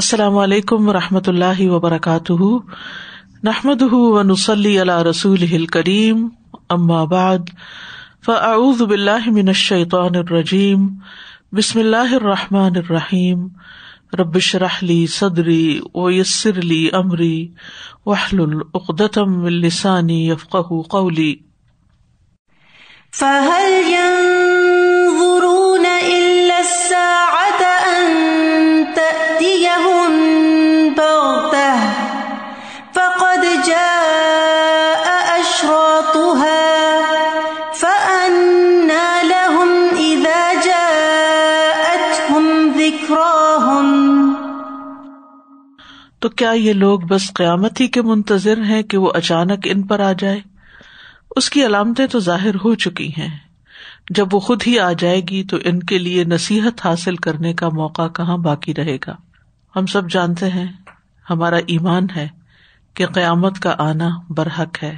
السلام علیکم ورحمۃ اللہ وبرکاتہ نحمد ونسلی علی رسول کریم اما بعد فاعوذ بالله من الشيطان الرجیم بسم اللہ الرحمٰن الرحیم ربش رحلی صدری و یسر علی عمری وحل العقدم السانی یفق قولی فهل ينظرون إلا الساعة تأتيهم بغتة فقد جاء أشراطها فأنى لهم إذا جاءتهم ذكراهم तो क्या ये लोग बस क्यामत ही के मुंतजर हैं कि वो अचानक इन पर आ जाए उसकी अलामतें तो जाहिर हो चुकी हैं जब वो खुद ही आ जाएगी तो इनके लिए नसीहत हासिल करने का मौका कहाँ बाकी रहेगा हम सब जानते हैं हमारा ईमान है कि क्यामत का आना बरहक है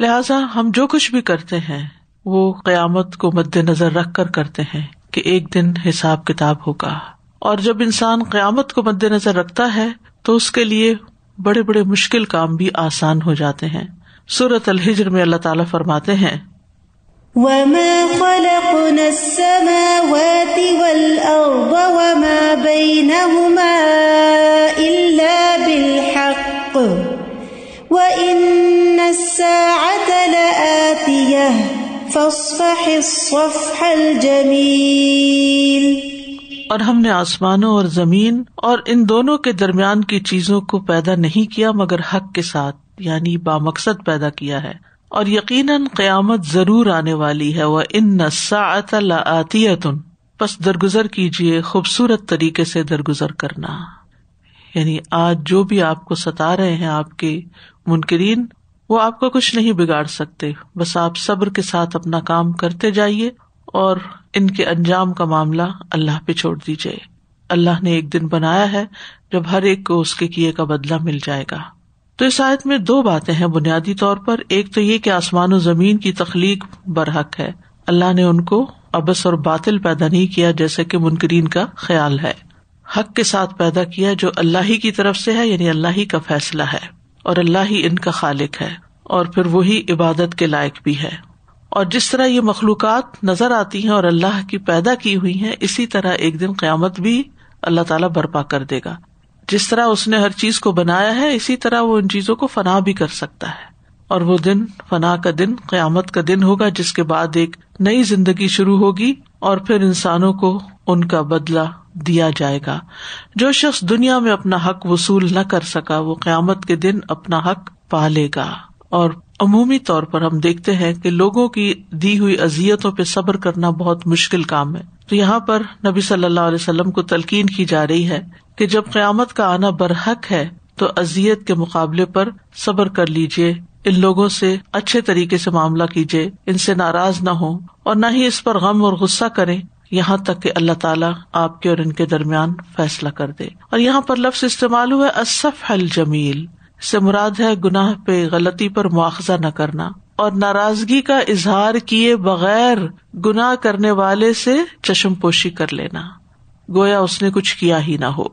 लिहाजा हम जो कुछ भी करते हैं वो क्यामत को मद्देनजर रख कर करते हैं कि एक दिन हिसाब किताब होगा और जब इंसान क्यामत को मद्देनजर रखता है तो उसके लिए बड़े बड़े मुश्किल काम भी आसान हो जाते हैं सूरत अलहिजर में अल्लाह ताला फरमाते हैं وما خلقنا السماوات والأرض وما فاصفح الصفح الجميل और हमने आसमानों और जमीन और इन दोनों के दरमियान की चीजों को पैदा नहीं किया मगर हक के साथ यानी बामकसद पैदा किया है और यकीनन क्यामत जरूर आने वाली है वह इन नसातलातियतुन बस दरगुजर कीजिए खूबसूरत तरीके से दरगुजर करना यानी आज जो भी आपको सता रहे हैं आपके मुनकरीन वो आपको कुछ नहीं बिगाड़ सकते बस आप सब्र के साथ अपना काम करते जाइए और इनके अंजाम का मामला अल्लाह पे छोड़ दीजिए अल्लाह ने एक दिन बनाया है जब हर एक को उसके किए का बदला मिल जाएगा तो इस आयत में दो बातें हैं बुनियादी तौर पर एक तो ये कि आसमान और जमीन की तखलीक बरहक है अल्लाह ने उनको अबस और बातिल पैदा नहीं किया जैसे कि मुनकरीन का ख्याल है हक के साथ पैदा किया जो अल्लाह ही की तरफ से है यानी अल्लाह ही का फैसला है और अल्लाह ही इनका खालिक है और फिर वही इबादत के लायक भी है और जिस तरह ये मखलूक़ात नजर आती है और अल्लाह की पैदा की हुई है इसी तरह एक दिन क्यामत भी अल्लाह ताला बर्पा कर देगा जिस तरह उसने हर चीज को बनाया है इसी तरह वो इन चीजों को फना भी कर सकता है और वो दिन फना का दिन क्यामत का दिन होगा जिसके बाद एक नई जिंदगी शुरू होगी और फिर इंसानों को उनका बदला दिया जाएगा जो शख्स दुनिया में अपना हक वसूल न कर सका वो क्यामत के दिन अपना हक पालेगा और अमूमी तौर पर हम देखते हैं कि लोगों की दी हुई अजियतों पर सब्र करना बहुत मुश्किल काम है तो यहाँ पर नबी सल्लल्लाहु अलैहि वसल्लम को तलकीन की जा रही है कि जब क्यामत का आना बरहक है तो अजियत के मुकाबले पर सब्र कर लीजिए इन लोगों से अच्छे तरीके से मामला कीजिए इनसे नाराज न हो और न ही इस पर गम और गुस्सा करे यहाँ तक कि अल्लाह ताला आपके और इनके दरमियान फैसला कर दे और यहाँ पर लफ्ज इस्तेमाल हुआ असफ अल जमील से मुराद है गुनाह पे गलती पर मुआवजा न करना और नाराजगी का इजहार किए बगैर गुनाह करने वाले से चशमपोशी कर लेना गोया उसने कुछ किया ही ना हो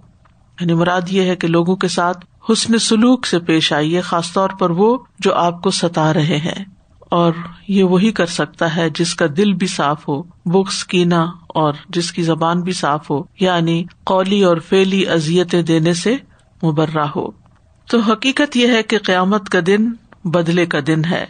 यानी मुराद ये है कि लोगों के साथ हुसन सलूक से पेश आइए खासतौर पर वो जो आपको सता रहे हैं और ये वही कर सकता है जिसका दिल भी साफ हो बुक्स कीना और जिसकी जबान भी साफ हो यानी कौली और फेली अजियतें देने से मुबर्रा हो तो हकीकत यह है कि क्यामत का दिन बदले का दिन है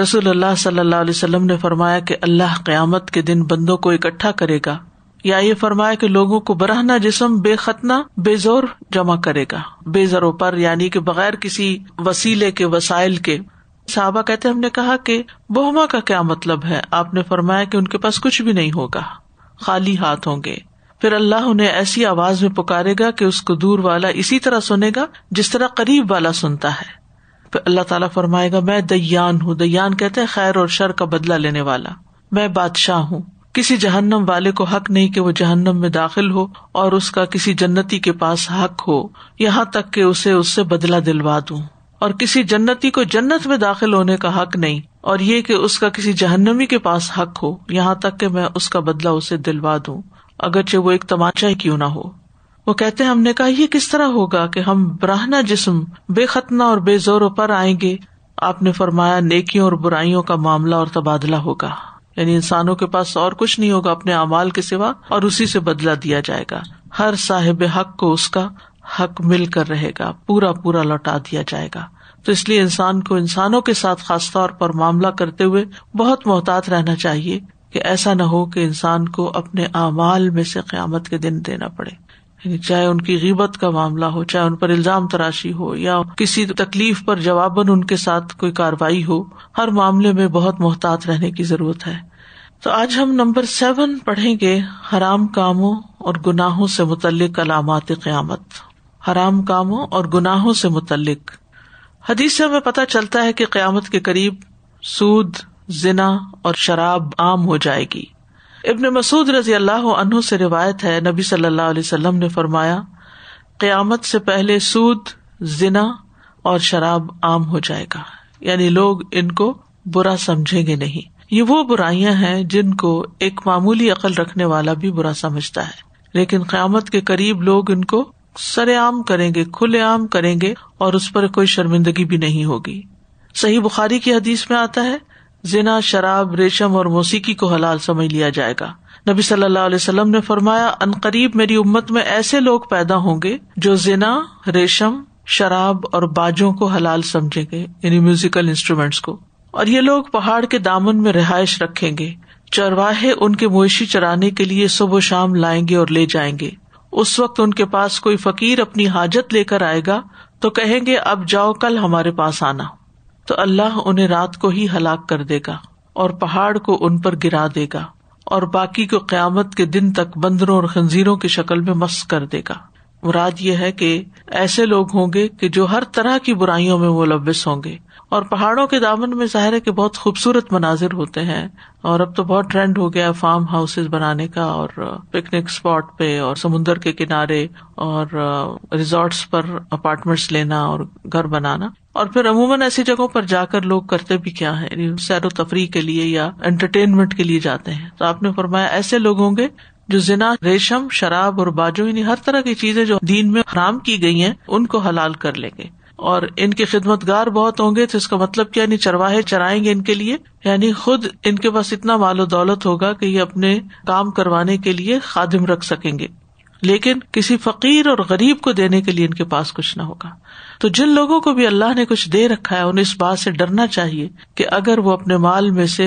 रसूल अल्लाह सल्लल्लाहु ने फरमाया कि अल्लाह क्यामत के दिन बंदों को इकट्ठा करेगा या ये फरमाया कि लोगों को बरहना जिसम बेखतना बेजोर जमा करेगा बेजरों पर यानी कि बगैर किसी वसीले के वसाइल के साहबा कहते हमने कहा कि बोहमा का क्या मतलब है आपने फरमाया कि उनके पास कुछ भी नहीं होगा खाली हाथ होंगे फिर अल्लाह उन्हें ऐसी आवाज में पुकारेगा कि उसको दूर वाला इसी तरह सुनेगा जिस तरह करीब वाला सुनता है फिर अल्लाह ताला फरमाएगा मैं दयान हूँ दयान कहते हैं खैर और शर का बदला लेने वाला मैं बादशाह हूँ किसी जहन्नम वाले को हक नहीं कि वो जहन्नम में दाखिल हो और उसका किसी जन्नति के पास हक हो यहाँ तक के उसे उससे बदला दिलवा दू और किसी जन्नति को जन्नत में दाखिल होने का हक नहीं और ये कि उसका किसी जहन्नमी के पास हक हो यहाँ तक के मैं उसका बदला उसे दिलवा दूं अगरचे वो एक तमाचा ही क्यों ना हो वो कहते हैं हमने कहा यह किस तरह होगा कि हम ब्राहना जिस्म बेखतना और बेजोर पर आएंगे आपने फरमाया नेकियों और बुराइयों का मामला और तबादला होगा यानी इंसानों के पास और कुछ नहीं होगा अपने अमाल के सिवा और उसी से बदला दिया जाएगा हर साहिब हक को उसका हक मिलकर रहेगा पूरा पूरा लौटा दिया जाएगा तो इसलिए इंसान को इंसानों के साथ खास तौर पर मामला करते हुए बहुत मोहतात रहना चाहिए कि ऐसा ना हो कि इंसान को अपने अमाल में से क्यामत के दिन देना पड़े चाहे उनकी गीबत का मामला हो चाहे उन पर इल्जाम तराशी हो या किसी तकलीफ पर जवाबन उनके साथ कोई कार्रवाई हो हर मामले में बहुत मोहतात रहने की जरूरत है तो आज हम नंबर सेवन पढ़ेंगे हराम कामों और गुनाहों से मुतलक अलामत क्यामत हराम कामों और गुनाहों से मुतलक हदीस से हमें पता चलता है कि क्यामत के करीब सूद जिना और शराब आम हो जाएगी इबन मसूद रजी अल्लाह अनहु से रिवायत है नबी सल्लल्लाहु अलैहि वसल्लम ने फरमाया क्यामत से पहले सूद जिना और शराब आम हो जाएगा यानी लोग इनको बुरा समझेंगे नहीं ये वो बुराइयां हैं जिनको एक मामूली अकल रखने वाला भी बुरा समझता है लेकिन क्यामत के करीब लोग इनको सरेआम करेंगे खुलेआम करेंगे और उस पर कोई शर्मिंदगी भी नहीं होगी सही बुखारी की हदीस में आता है जिना शराब रेशम और मौसीकी को हलाल समझ लिया जाएगा नबी सल्लल्लाहु अलैहि वसल्लम ने फरमाया अनकरीब मेरी उम्मत में ऐसे लोग पैदा होंगे जो जिना रेशम शराब और बाजों को हलाल समझेंगे यानी म्यूजिकल इंस्ट्रूमेंट्स को और ये लोग पहाड़ के दामन में रिहायश रखेंगे चरवाहे उनके मोशी चराने के लिए सुबह शाम लाएंगे और ले जाएंगे उस वक्त उनके पास कोई फकीर अपनी हाजत लेकर आएगा तो कहेंगे अब जाओ कल हमारे पास आना तो अल्लाह उन्हें रात को ही हलाक कर देगा और पहाड़ को उन पर गिरा देगा और बाकी को क्यामत के दिन तक बंदरों और खंजीरों की शक्ल में मस्त कर देगा मुराद ये है कि ऐसे लोग होंगे कि जो हर तरह की बुराइयों में वो लबिस होंगे और पहाड़ों के दामन में जाहिर है कि बहुत खूबसूरत मनाजिर होते हैं और अब तो बहुत ट्रेंड हो गया है फार्म हाउसेज बनाने का और पिकनिक स्पॉट पे और समुन्दर के किनारे और रिजॉर्ट्स पर अपार्टमेंट्स लेना और घर बनाना और फिर अमूमन ऐसी जगहों पर जाकर लोग करते भी क्या है सैर तफरी के लिए या एंटरटेनमेंट के लिए जाते हैं तो आपने फरमाया ऐसे लोग होंगे जो जिना रेशम शराब और बाजू यानी हर तरह की चीजें जो दीन में हराम की गई हैं उनको हलाल कर लेंगे और इनके खिदमतगार बहुत होंगे तो इसका मतलब क्या यानी चरवाहे चराएंगे इनके लिए यानी खुद इनके पास इतना मालो दौलत होगा कि ये अपने काम करवाने के लिए खादिम रख सकेंगे लेकिन किसी फकीर और गरीब को देने के लिए इनके पास कुछ न होगा तो जिन लोगों को भी अल्लाह ने कुछ दे रखा है उन्हें इस बात से डरना चाहिए कि अगर वो अपने माल में से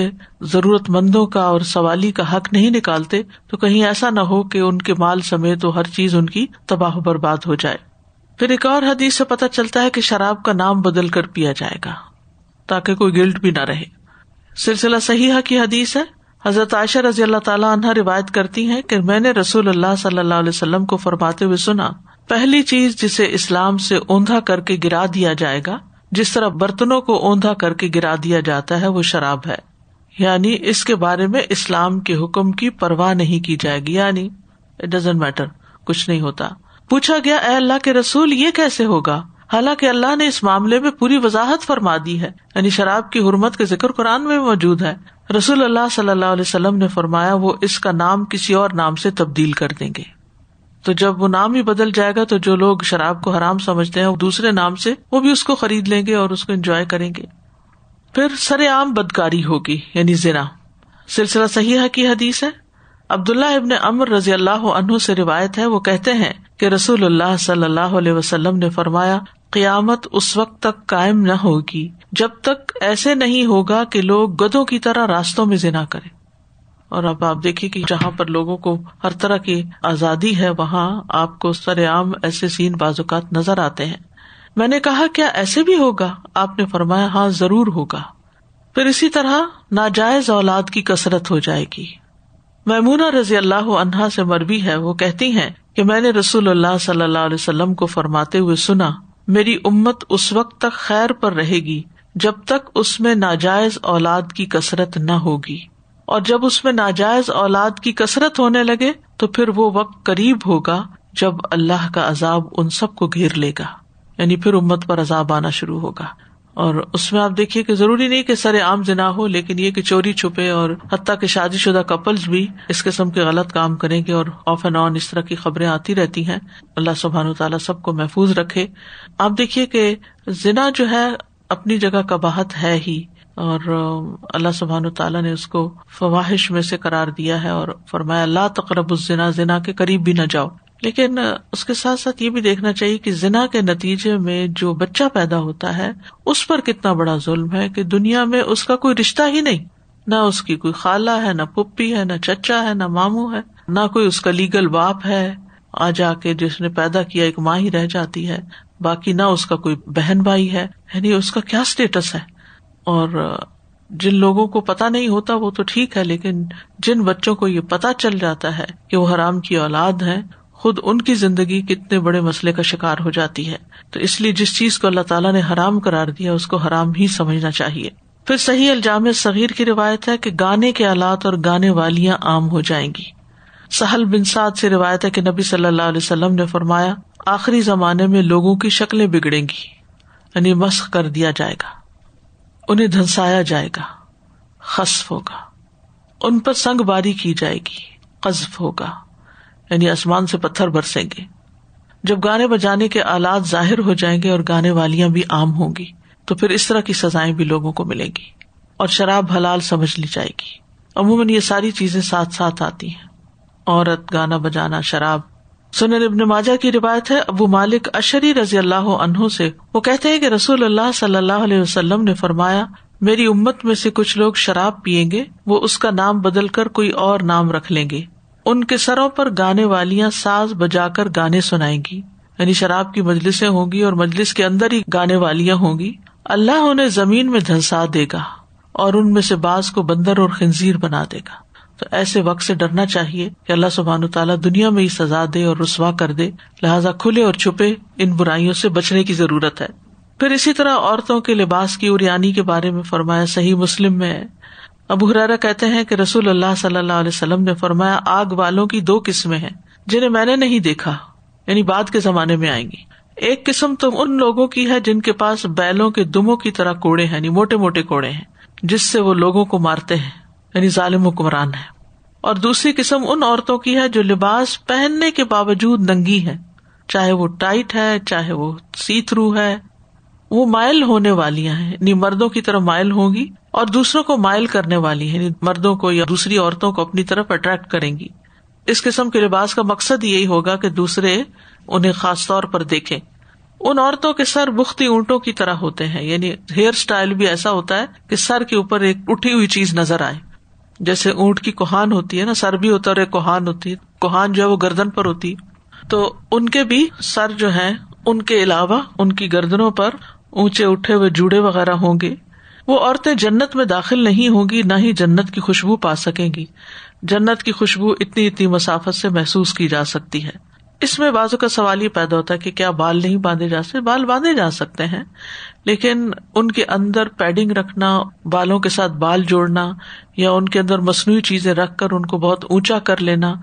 जरूरतमंदों का और सवाली का हक नहीं निकालते तो कहीं ऐसा न हो कि उनके माल समेत तो हर चीज उनकी तबाह बर्बाद हो जाए फिर एक और हदीस से पता चलता है कि शराब का नाम बदल कर पिया जाएगा ताकि कोई गिल्ट भी न रहे सिलसिला सही की हदीस है हजरत आयशा रजी अल्लाह तला रिवायत करती है कि मैंने रसूल अल्लाह सल्लल्लाहु अलैहि वसल्लम को फरमाते हुए सुना पहली चीज जिसे इस्लाम से ऊंधा करके गिरा दिया जाएगा जिस तरह बर्तनों को ऊंधा करके गिरा दिया जाता है वो शराब है यानी इसके बारे में इस्लाम के हुक्म की परवाह नहीं की जाएगी यानी इट डजेंट मैटर कुछ नहीं होता पूछा गया अल्लाह के रसूल ये कैसे होगा हालांकि अल्लाह ने इस मामले में पूरी वजाहत फरमा दी है यानी शराब की हरमत के जिक्र कुरान में मौजूद है रसूल अल्लाह सल्लल्लाहु ने फरमाया वो इसका नाम किसी और नाम से तब्दील कर देंगे तो जब वो नाम ही बदल जाएगा तो जो लोग शराब को हराम समझते हैं दूसरे नाम से वो भी उसको खरीद लेंगे और उसको एंजॉय करेंगे फिर सरेआम बदकारी होगी यानी जिना सिलसिला सही है की हदीस है अब्दुल्ला इबन अमर रजी अल्लाह अनहु से रिवायत है वो कहते हैं कि रसूलुल्लाह सल्लल्लाहु अलैहि वसल्लम ने फरमाया क़यामत उस वक्त तक कायम न होगी जब तक ऐसे नहीं होगा कि लोग गधों की तरह रास्तों में जिना करें और अब आप देखिए कि जहाँ पर लोगों को हर तरह की आजादी है वहाँ आपको सरेआम ऐसे सीन बाजुकात नजर आते हैं मैंने कहा क्या ऐसे भी होगा आपने फरमाया हाँ जरूर होगा फिर इसी तरह नाजायज औलाद की कसरत हो जाएगी मैमूना रजी अल्लाह अनहा से मरवी है वो कहती है कि मैंने रसूलुल्लाह सल्लल्लाहु अलैहि वसल्लम को फरमाते हुए सुना मेरी उम्मत उस वक्त तक खैर पर रहेगी जब तक उसमें नाजायज औलाद की कसरत न होगी और जब उसमें नाजायज औलाद की कसरत होने लगे तो फिर वो वक्त करीब होगा जब अल्लाह का अजाब उन सबको घेर लेगा यानी फिर उम्मत पर अजाब आना शुरू होगा और उसमें आप देखिए कि जरूरी नहीं कि सरे आम जिना हो लेकिन ये कि चोरी छुपे और हत्या के शादीशुदा कपल्स भी इस किस्म के गलत काम करेंगे और ऑफ एंड ऑन इस तरह की खबरें आती रहती हैं अल्लाह सुबहान तला सबको महफूज रखे आप देखिए कि जिना जो है अपनी जगह कबाहत है ही और अल्लाह सुबहान तला ने उसको फवाहिश में से करार दिया है और फरमाया अल्लाह तकरब उस जिना जिना के करीब भी न जाओ लेकिन उसके साथ साथ ये भी देखना चाहिए कि जिना के नतीजे में जो बच्चा पैदा होता है उस पर कितना बड़ा जुल्म है कि दुनिया में उसका कोई रिश्ता ही नहीं ना उसकी कोई खाला है ना पुप्पी है ना चचा है ना मामू है ना कोई उसका लीगल बाप है आ जाके जिसने पैदा किया एक माँ ही रह जाती है बाकी ना उसका कोई बहन भाई है यानी उसका क्या स्टेटस है और जिन लोगों को पता नहीं होता वो तो ठीक है लेकिन जिन बच्चों को ये पता चल जाता है कि वो हराम की औलाद है खुद उनकी जिंदगी कितने बड़े मसले का शिकार हो जाती है तो इसलिए जिस चीज को अल्लाह ताला ने हराम करार दिया उसको हराम ही समझना चाहिए फिर सही अल्जाम सगीर की रिवायत है कि गाने के आलात और गाने वालियां आम हो जाएंगी सहल बिन साद से रिवायत है कि नबी सल्लल्लाहु अलैहि वसल्लम ने फरमाया आखिरी जमाने में लोगों की शक्लें बिगड़ेंगी यानी मस्ख कर दिया जाएगा उन्हें धंसाया जाएगा खस्फ होगा उन पर संग बारी की जाएगी कज्फ होगा यानी आसमान से पत्थर बरसेंगे जब गाने बजाने के आलात जाहिर हो जाएंगे और गाने वालियां भी आम होंगी तो फिर इस तरह की सजाएं भी लोगों को मिलेंगी और शराब हलाल समझ ली जाएगी अमूमन ये सारी चीजें साथ साथ आती हैं औरत गाना बजाना शराब सुनन इबन माजा की रिवायत है अबू मालिक अशरी रजी अल्लाह अनहु से वो कहते हैं कि रसूल अल्लाह सल्लल्लाहु अलैहि वसल्लम ने फरमाया मेरी उम्मत में से कुछ लोग शराब पियेंगे वो उसका नाम बदल कर कोई और नाम रख लेंगे उनके सरों पर गाने वालियाँ साज बजा कर गाने सुनायेंगी यानी शराब की मजलिसें होंगी और मजलिस के अंदर ही गाने वालियाँ होंगी अल्लाह उन्हें जमीन में धंसा देगा और उनमें से बाज को बंदर और खंजीर बना देगा तो ऐसे वक्त से डरना चाहिए कि अल्लाह सुबहान तला दुनिया में ही सजा दे और रसवा कर दे लिहाजा खुले और छुपे इन बुराइयों से बचने की जरूरत है फिर इसी तरह औरतों के लिबास की उरियानी के बारे में फरमाया सही मुस्लिम में अब हुरारा कहते हैं कि रसूल अल्लाह सल्लल्लाहु अलैहि वसल्लम ने फरमाया आग वालों की दो किस्में हैं जिन्हें मैंने नहीं देखा यानी बाद के जमाने में आएंगी एक किस्म तो उन लोगों की है जिनके पास बैलों के दुमों की तरह कोड़े है मोटे मोटे कोड़े है जिससे वो लोगों को मारते हैं यानी जालिम हुक्मरान है और दूसरी किस्म उन औरतों की है जो लिबास पहनने के बावजूद नंगी है चाहे वो टाइट है चाहे वो सी थ्रू है वो मायल होने वाली हैं यानी मर्दों की तरफ मायल होंगी और दूसरों को मायल करने वाली है मर्दों को या दूसरी औरतों को अपनी तरफ अट्रैक्ट करेंगी इस किस्म के लिबास का मकसद यही होगा कि दूसरे उन्हें खास तौर पर देखें उन औरतों के सर बुख्ती ऊंटों की तरह होते हैं यानी हेयर स्टाइल भी ऐसा होता है कि सर के ऊपर एक उठी हुई चीज नजर आए जैसे ऊंट की कुहान होती है ना सर भी होता और कुहान होती है कोहान जो है वो गर्दन पर होती तो उनके भी सर जो है उनके अलावा उनकी गर्दनों पर ऊंचे उठे हुए जूड़े वगैरह होंगे वो औरतें जन्नत में दाखिल नहीं होंगी ना ही जन्नत की खुशबू पा सकेंगी जन्नत की खुशबू इतनी इतनी मसाफत से महसूस की जा सकती है इसमें बाजू का सवाल ये पैदा होता है कि क्या बाल नहीं बांधे जा सकते बाल बांधे जा सकते हैं लेकिन उनके अंदर पैडिंग रखना बालों के साथ बाल जोड़ना या उनके अंदर मसनू चीजें रखकर उनको बहुत ऊंचा कर लेना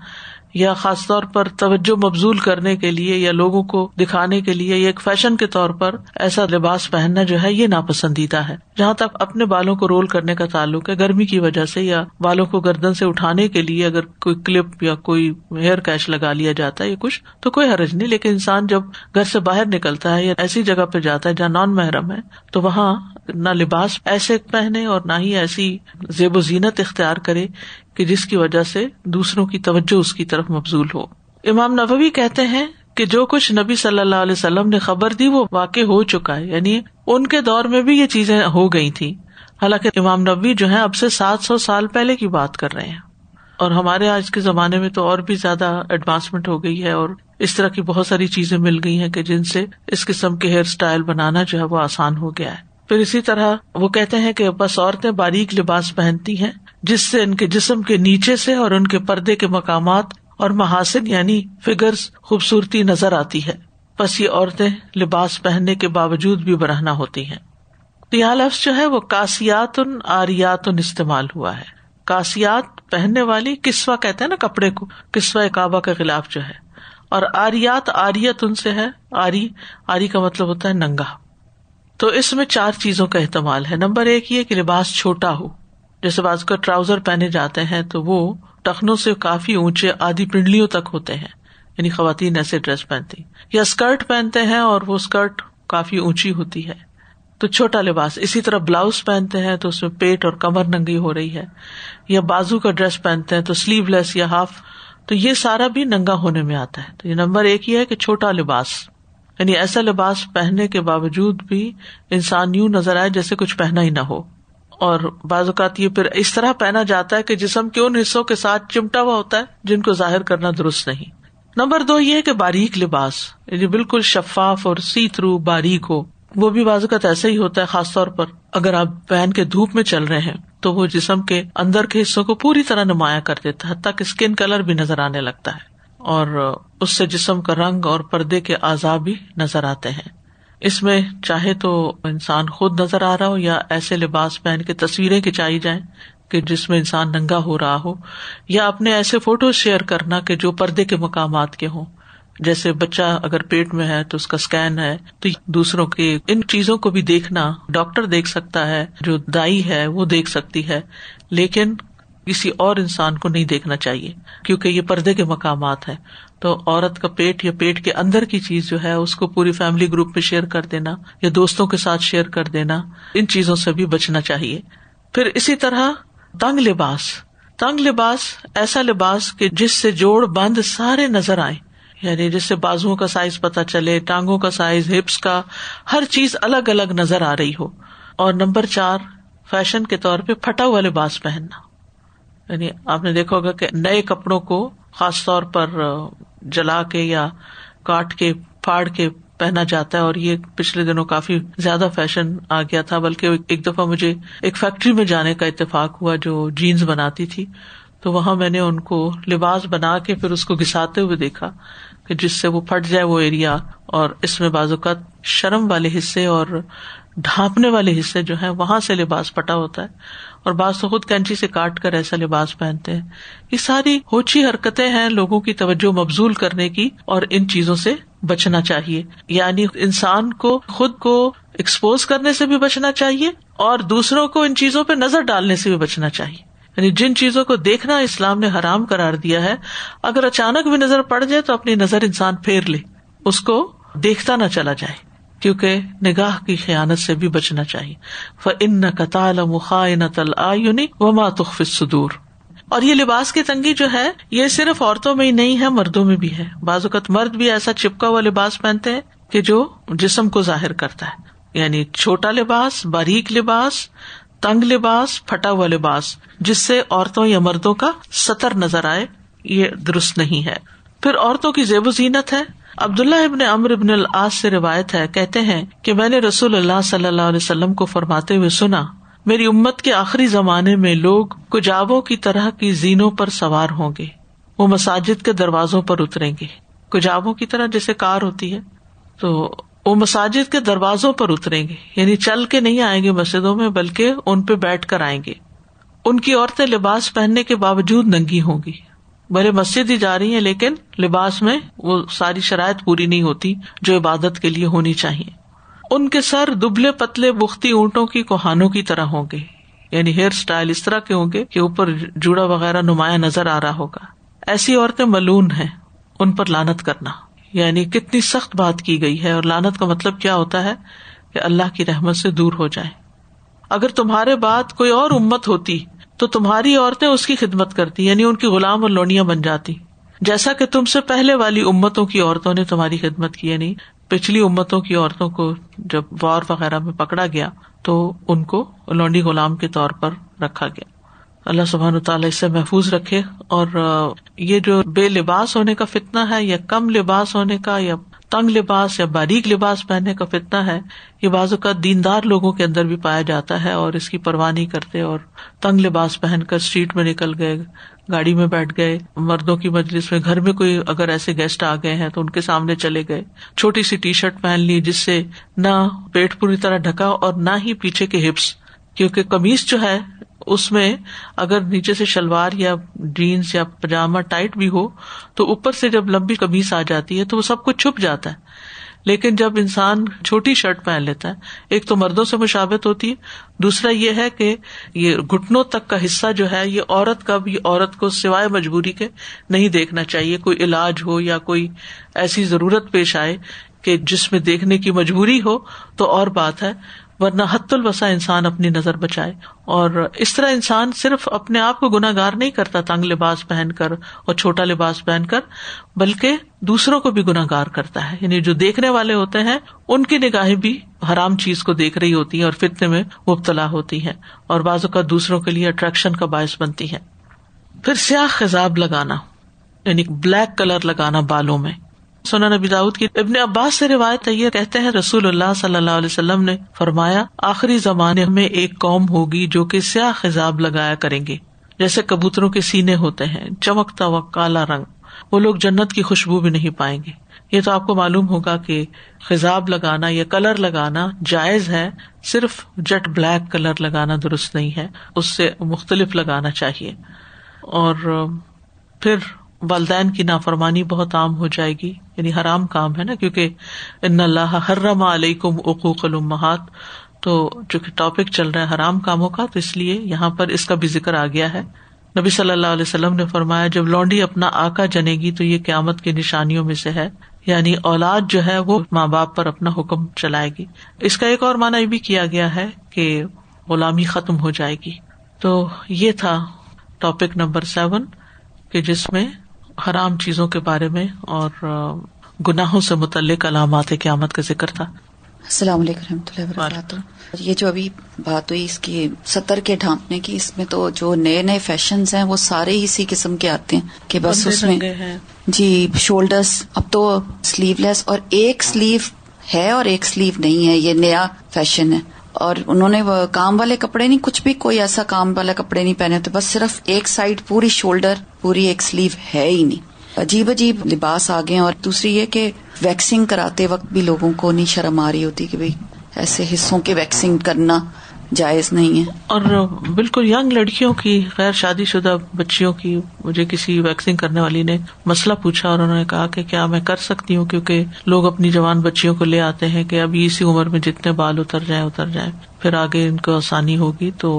या खास तौर पर तवज्जो मबजूल करने के लिए या लोगों को दिखाने के लिए या एक फैशन के तौर पर ऐसा लिबास पहनना जो है ये नापसंदीदा है जहाँ तक अपने बालों को रोल करने का ताल्लुक है गर्मी की वजह से या बालों को गर्दन से उठाने के लिए अगर कोई क्लिप या कोई हेयर कैश लगा लिया जाता है या कुछ तो कोई हरज नहीं लेकिन इंसान जब घर से बाहर निकलता है या ऐसी जगह पे जाता है जहाँ नॉन महरम है तो वहाँ न लिबास ऐसे पहने और ना ही ऐसी जेबो जीनत इख्तियार करे कि जिसकी वजह से दूसरों की तवज्जो उसकी तरफ मबजूल हो इमाम नबी कहते हैं कि जो कुछ नबी सल्लल्लाहु अलैहि वसल्लम ने खबर दी वो वाकई हो चुका है यानी उनके दौर में भी ये चीजें हो गई थी हालांकि इमाम नबी जो है अब से सात सौ साल पहले की बात कर रहे हैं और हमारे आज के जमाने में तो और भी ज्यादा एडवांसमेंट हो गई है और इस तरह की बहुत सारी चीजें मिल गई है की जिनसे इस किस्म के हेयर स्टाइल बनाना जो है वो आसान हो गया है फिर इसी तरह वो कहते हैं कि बस औरतें बारीक लिबास पहनती हैं जिससे इनके जिस्म के नीचे से और उनके पर्दे के मकाम और महासिन यानी फिगर्स खूबसूरती नजर आती है बस ये औरतें लिबास पहनने के बावजूद भी बरहना होती है तो यहाँ लफ्ज जो है वो कासियात उन आरियात उन इस्तेमाल हुआ है कासियात पहनने वाली किस्वा कहते हैं ना कपड़े को किस्वा काबा के खिलाफ जो है और आरियात आरियत उनसे है आरी आरी का मतलब होता है नंगा तो इसमें चार चीजों का इस्तेमाल है नंबर एक ये कि लिबास छोटा हो जैसे बाजकर ट्राउजर पहने जाते हैं तो वो टखनों से काफी ऊंचे आधी पिंडलियों तक होते हैं यानी खातन ऐसे ड्रेस पहनती या स्कर्ट पहनते हैं और वो स्कर्ट काफी ऊंची होती है तो छोटा लिबास इसी तरह ब्लाउज पहनते हैं तो उसमें पेट और कमर नंगी हो रही है या बाजू का ड्रेस पहनते हैं तो स्लीवलेस या हाफ तो ये सारा भी नंगा होने में आता है तो ये नंबर एक ही है कि छोटा लिबास यानी ऐसा लिबास पहनने के बावजूद भी इंसान यूं नजर आए जैसे कुछ पहना ही ना हो और बाजुकात ये फिर इस तरह पहना जाता है कि जिसम के उन हिस्सों के साथ चिमटा हुआ होता है जिनको जाहिर करना दुरुस्त नहीं नंबर दो ये है कि बारीक लिबास यानी बिल्कुल शफाफ और सी थ्रू बारीक हो वो भी बाजुकत ऐसा ही होता है खासतौर पर अगर आप पहन के धूप में चल रहे हैं तो वो जिसम के अंदर के हिस्सों को पूरी तरह नुमाया कर देता है तक स्किन कलर भी नजर आने लगता है और उससे जिसम का रंग और पर्दे के आजाब भी नजर आते हैं इसमें चाहे तो इंसान खुद नजर आ रहा हो या ऐसे लिबास पहन के तस्वीरें खिंचाई जाए कि जिसमें इंसान नंगा हो रहा हो या अपने ऐसे फोटो शेयर करना कि जो पर्दे के मकाम के हों जैसे बच्चा अगर पेट में है तो उसका स्कैन है तो दूसरों के इन चीजों को भी देखना डॉक्टर देख सकता है जो दाई है वो देख सकती है लेकिन किसी और इंसान को नहीं देखना चाहिए क्योंकि ये पर्दे के मकाम है तो औरत का पेट या पेट के अंदर की चीज जो है उसको पूरी फैमिली ग्रुप में शेयर कर देना या दोस्तों के साथ शेयर कर देना इन चीजों से भी बचना चाहिए फिर इसी तरह तंग लिबास तंग लिबास ऐसा लिबास कि जिससे जोड़ बंद सारे नजर आए यानी जिससे बाजुओं का साइज पता चले टांगों का साइज हिप्स का हर चीज अलग अलग नजर आ रही हो और नंबर चार फैशन के तौर पर फटा हुआ लिबास पहनना यानी आपने देखा होगा कि नए कपड़ों को खास तौर पर जला के या काट के फाड़ के पहना जाता है और ये पिछले दिनों काफी ज्यादा फैशन आ गया था बल्कि एक दफा मुझे एक फैक्ट्री में जाने का इतफाक हुआ जो जीन्स बनाती थी तो वहां मैंने उनको लिबास बना के फिर उसको घिसाते हुए देखा कि जिससे वो फट जाए वो एरिया और इसमें बाजुकात शर्म वाले हिस्से और ढांपने वाले हिस्से जो हैं वहां से लिबास फटा होता है और बाज तो खुद कैंची से काट कर ऐसा लिबास पहनते हैं ये सारी होची हरकतें हैं लोगों की तवज्जो मबजूल करने की और इन चीजों से बचना चाहिए यानी इंसान को खुद को एक्सपोज करने से भी बचना चाहिए और दूसरों को इन चीजों पर नजर डालने से भी बचना चाहिए यानी जिन चीजों को देखना इस्लाम ने हराम करार दिया है अगर अचानक भी नजर पड़ जाए तो अपनी नजर इंसान फेर ले उसको देखता ना चला जाए क्योंकि निगाह की खयानत से भी बचना चाहिए व इन न कताल मुखान तल आयुनि व मातुफ सदूर और ये लिबास की तंगी जो है ये सिर्फ औरतों में ही नहीं है मर्दों में भी है बाजुकत मर्द भी ऐसा चिपका हुआ लिबास पहनते हैं कि जो जिसम को जाहिर करता है यानी छोटा लिबास बारीक लिबास तंग लिबास फटा हुआ लिबास जिससे औरतों या मर्दों का सतर नजर आए ये दुरुस्त नहीं है फिर औरतों की जेब जीनत है अब्दुल्ला इबन अमर इबन आस से रिवायत है कहते हैं कि मैंने रसूल अल्लाह सल्लल्लाहु अलैहि वसल्लम को फरमाते हुए सुना मेरी उम्मत के आखिरी जमाने में लोग कुजाबों की तरह की जीनों पर सवार होंगे वो मसाजिद के दरवाजों पर उतरेंगे कुजाबों की तरह जैसे कार होती है तो वो मसाजिद के दरवाजों पर उतरेंगे यानी चल के नहीं आएंगे मस्जिदों में बल्कि उनपे बैठ कर आएंगे उनकी औरतें लिबास पहनने के बावजूद नंगी होंगी भले मस्जिद ही जा रही है लेकिन लिबास में वो सारी शराय पूरी नहीं होती जो इबादत के लिए होनी चाहिए उनके सर दुबले पतले बुख्ती ऊंटों की कोहानों की तरह होंगे यानी हेयर स्टाइल इस तरह के होंगे कि ऊपर जुड़ा वगैरह नुमाया नजर आ रहा होगा ऐसी औरतें मलून हैं उन पर लानत करना यानी कितनी सख्त बात की गई है और लानत का मतलब क्या होता है कि अल्लाह की रहमत से दूर हो जाए अगर तुम्हारे बात कोई और उम्मत होती तो तुम्हारी औरतें उसकी खिदमत करती यानी उनकी गुलाम और लोनिया बन जाती जैसा कि तुमसे पहले वाली उम्मतों की औरतों ने तुम्हारी खिदमत की यानी पिछली उम्मतों की औरतों को जब वॉर वगैरह में पकड़ा गया तो उनको लौंडी गुलाम के तौर पर रखा गया अल्लाह सुबहान तला इससे महफूज रखे और ये जो बेलिबास होने का फितना है या कम लिबास होने का या तंग लिबास या बारीक लिबास पहनने का फितना है ये बाजुका दीनदार लोगों के अंदर भी पाया जाता है और इसकी परवाह नहीं करते और तंग लिबास पहनकर स्ट्रीट में निकल गए गाड़ी में बैठ गए मर्दों की मजलिस में घर में कोई अगर ऐसे गेस्ट आ गए हैं तो उनके सामने चले गए छोटी सी टी शर्ट पहन ली जिससे ना पेट पूरी तरह ढका और ना ही पीछे के हिप्स क्योंकि कमीज जो है उसमें अगर नीचे से शलवार या जीन्स या पजामा टाइट भी हो तो ऊपर से जब लंबी कमीज आ जाती है तो वो सब कुछ छुप जाता है लेकिन जब इंसान छोटी शर्ट पहन लेता है एक तो मर्दों से मुशाबत होती है दूसरा ये है कि ये घुटनों तक का हिस्सा जो है ये औरत का भी औरत को सिवाय मजबूरी के नहीं देखना चाहिए कोई इलाज हो या कोई ऐसी जरूरत पेश आए कि जिसमें देखने की मजबूरी हो तो और बात है वरना हत्तुल बसा इंसान अपनी नजर बचाए और इस तरह इंसान सिर्फ अपने आप को गुनागार नहीं करता तंग लिबास पहनकर और छोटा लिबास पहनकर बल्कि दूसरों को भी गुनागार करता है यानी जो देखने वाले होते हैं उनकी निगाहें भी हराम चीज को देख रही होती है और फितने में मुबतला होती है और बाजू दूसरों के लिए अट्रैक्शन का बायस बनती है फिर स्याह खजाब लगाना यानी ब्लैक कलर लगाना बालों में सोना नबी दाऊद की इबन अब्बास से रिवायत है ये कहते हैं रसूल सल्लल्लाहु अलैहि वसल्लम ने फरमाया आखिरी जमाने में एक कौम होगी जो कि स्याह खिजाब लगाया करेंगे जैसे कबूतरों के सीने होते हैं चमकता हुआ काला रंग वो लोग जन्नत की खुशबू भी नहीं पाएंगे ये तो आपको मालूम होगा कि खिजाब लगाना या कलर लगाना जायज है सिर्फ जेट ब्लैक कलर लगाना दुरुस्त नहीं है उससे मुख्तलिफ लगाना चाहिए और फिर वालदेन की नाफरमानी बहुत आम हो जाएगी यानी हराम काम है ना क्योंकि इन अल्लाह हर्रम अलैकुम उकूकल महात तो चूंकि टॉपिक चल रहा है हराम कामों का तो इसलिए यहाँ पर इसका भी जिक्र आ गया है नबी सल्लल्लाहु अलैहि वसल्लम ने फरमाया जब लौंडी अपना आका जनेगी तो ये क्यामत की निशानियों में से है यानी औलाद जो है वो माँ बाप पर अपना हुक्म चलाएगी इसका एक और माना ये भी किया गया है कि गुलामी खत्म हो जाएगी तो ये था टॉपिक नंबर सेवन कि जिसमें हराम चीजों के बारे में और गुनाहों से मुतलक अलामत आमद का जिक्र था असलम ये जो अभी बात हुई इसकी सतर के ढांपने की इसमें तो जो नए नए फैशन है वो सारे इसी किस्म के आते हैं कि बस उसमें जी शोल्डर्स अब तो स्लीवलेस और एक स्लीव है और एक स्लीव नहीं है ये नया फैशन है और उन्होंने काम वाले कपड़े नहीं कुछ भी कोई ऐसा काम वाला कपड़े नहीं पहने थे तो बस सिर्फ एक साइड पूरी शोल्डर पूरी एक स्लीव है ही नहीं अजीब अजीब लिबास आ गए और दूसरी ये कि वैक्सिंग कराते वक्त भी लोगों को नहीं शर्म आ रही होती कि भाई ऐसे हिस्सों के वैक्सिंग करना जायज नहीं है और बिल्कुल यंग लड़कियों की गैर शादीशुदा बच्चियों की मुझे किसी वैक्सीन करने वाली ने मसला पूछा और उन्होंने कहा कि क्या मैं कर सकती हूँ क्योंकि लोग अपनी जवान बच्चियों को ले आते हैं कि अभी इसी उम्र में जितने बाल उतर जाए उतर जाए फिर आगे इनको आसानी होगी तो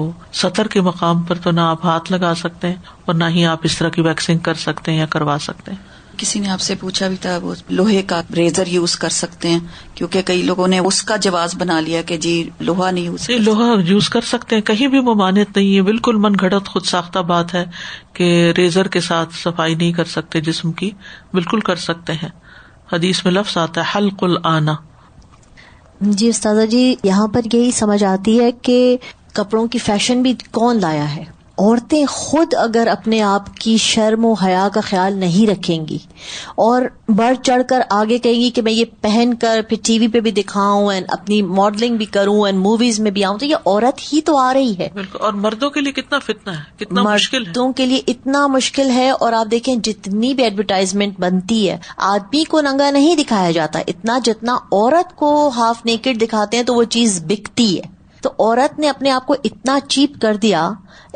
सतर के मकाम पर तो ना आप हाथ लगा सकते हैं और ना ही आप इस तरह की वैक्सीन कर सकते हैं या करवा सकते हैं किसी ने आपसे पूछा भी था वो लोहे का रेजर यूज कर सकते हैं क्योंकि कई लोगों ने उसका जवाब बना लिया कि जी लोहा नहीं यूज लोहा यूज कर सकते हैं कहीं भी ममानियत नहीं है बिल्कुल मन घड़त खुद साख्ता बात है कि रेजर के साथ सफाई नहीं कर सकते जिसम की बिल्कुल कर सकते हैं हदीस में लफ्स आता है हल्कुल आना जी उस्तादा जी यहाँ पर यही समझ आती है कि कपड़ों की फैशन भी कौन लाया है औरतें खुद अगर अपने आप की शर्म व हया का ख्याल नहीं रखेंगी और बढ़ चढ़ कर आगे कहेंगी कि मैं ये पहनकर फिर टीवी पे भी दिखाऊं एंड अपनी मॉडलिंग भी करूं एंड मूवीज में भी आऊं तो ये औरत ही तो आ रही है और मर्दों के लिए कितना फितना है कितना मुश्किल मर्दों के लिए इतना मुश्किल है और आप देखें जितनी भी एडवर्टाइजमेंट बनती है आदमी को नंगा नहीं दिखाया जाता इतना जितना औरत को हाफ नेकेड दिखाते हैं तो वो चीज बिकती है तो औरत ने अपने आप को इतना चीप कर दिया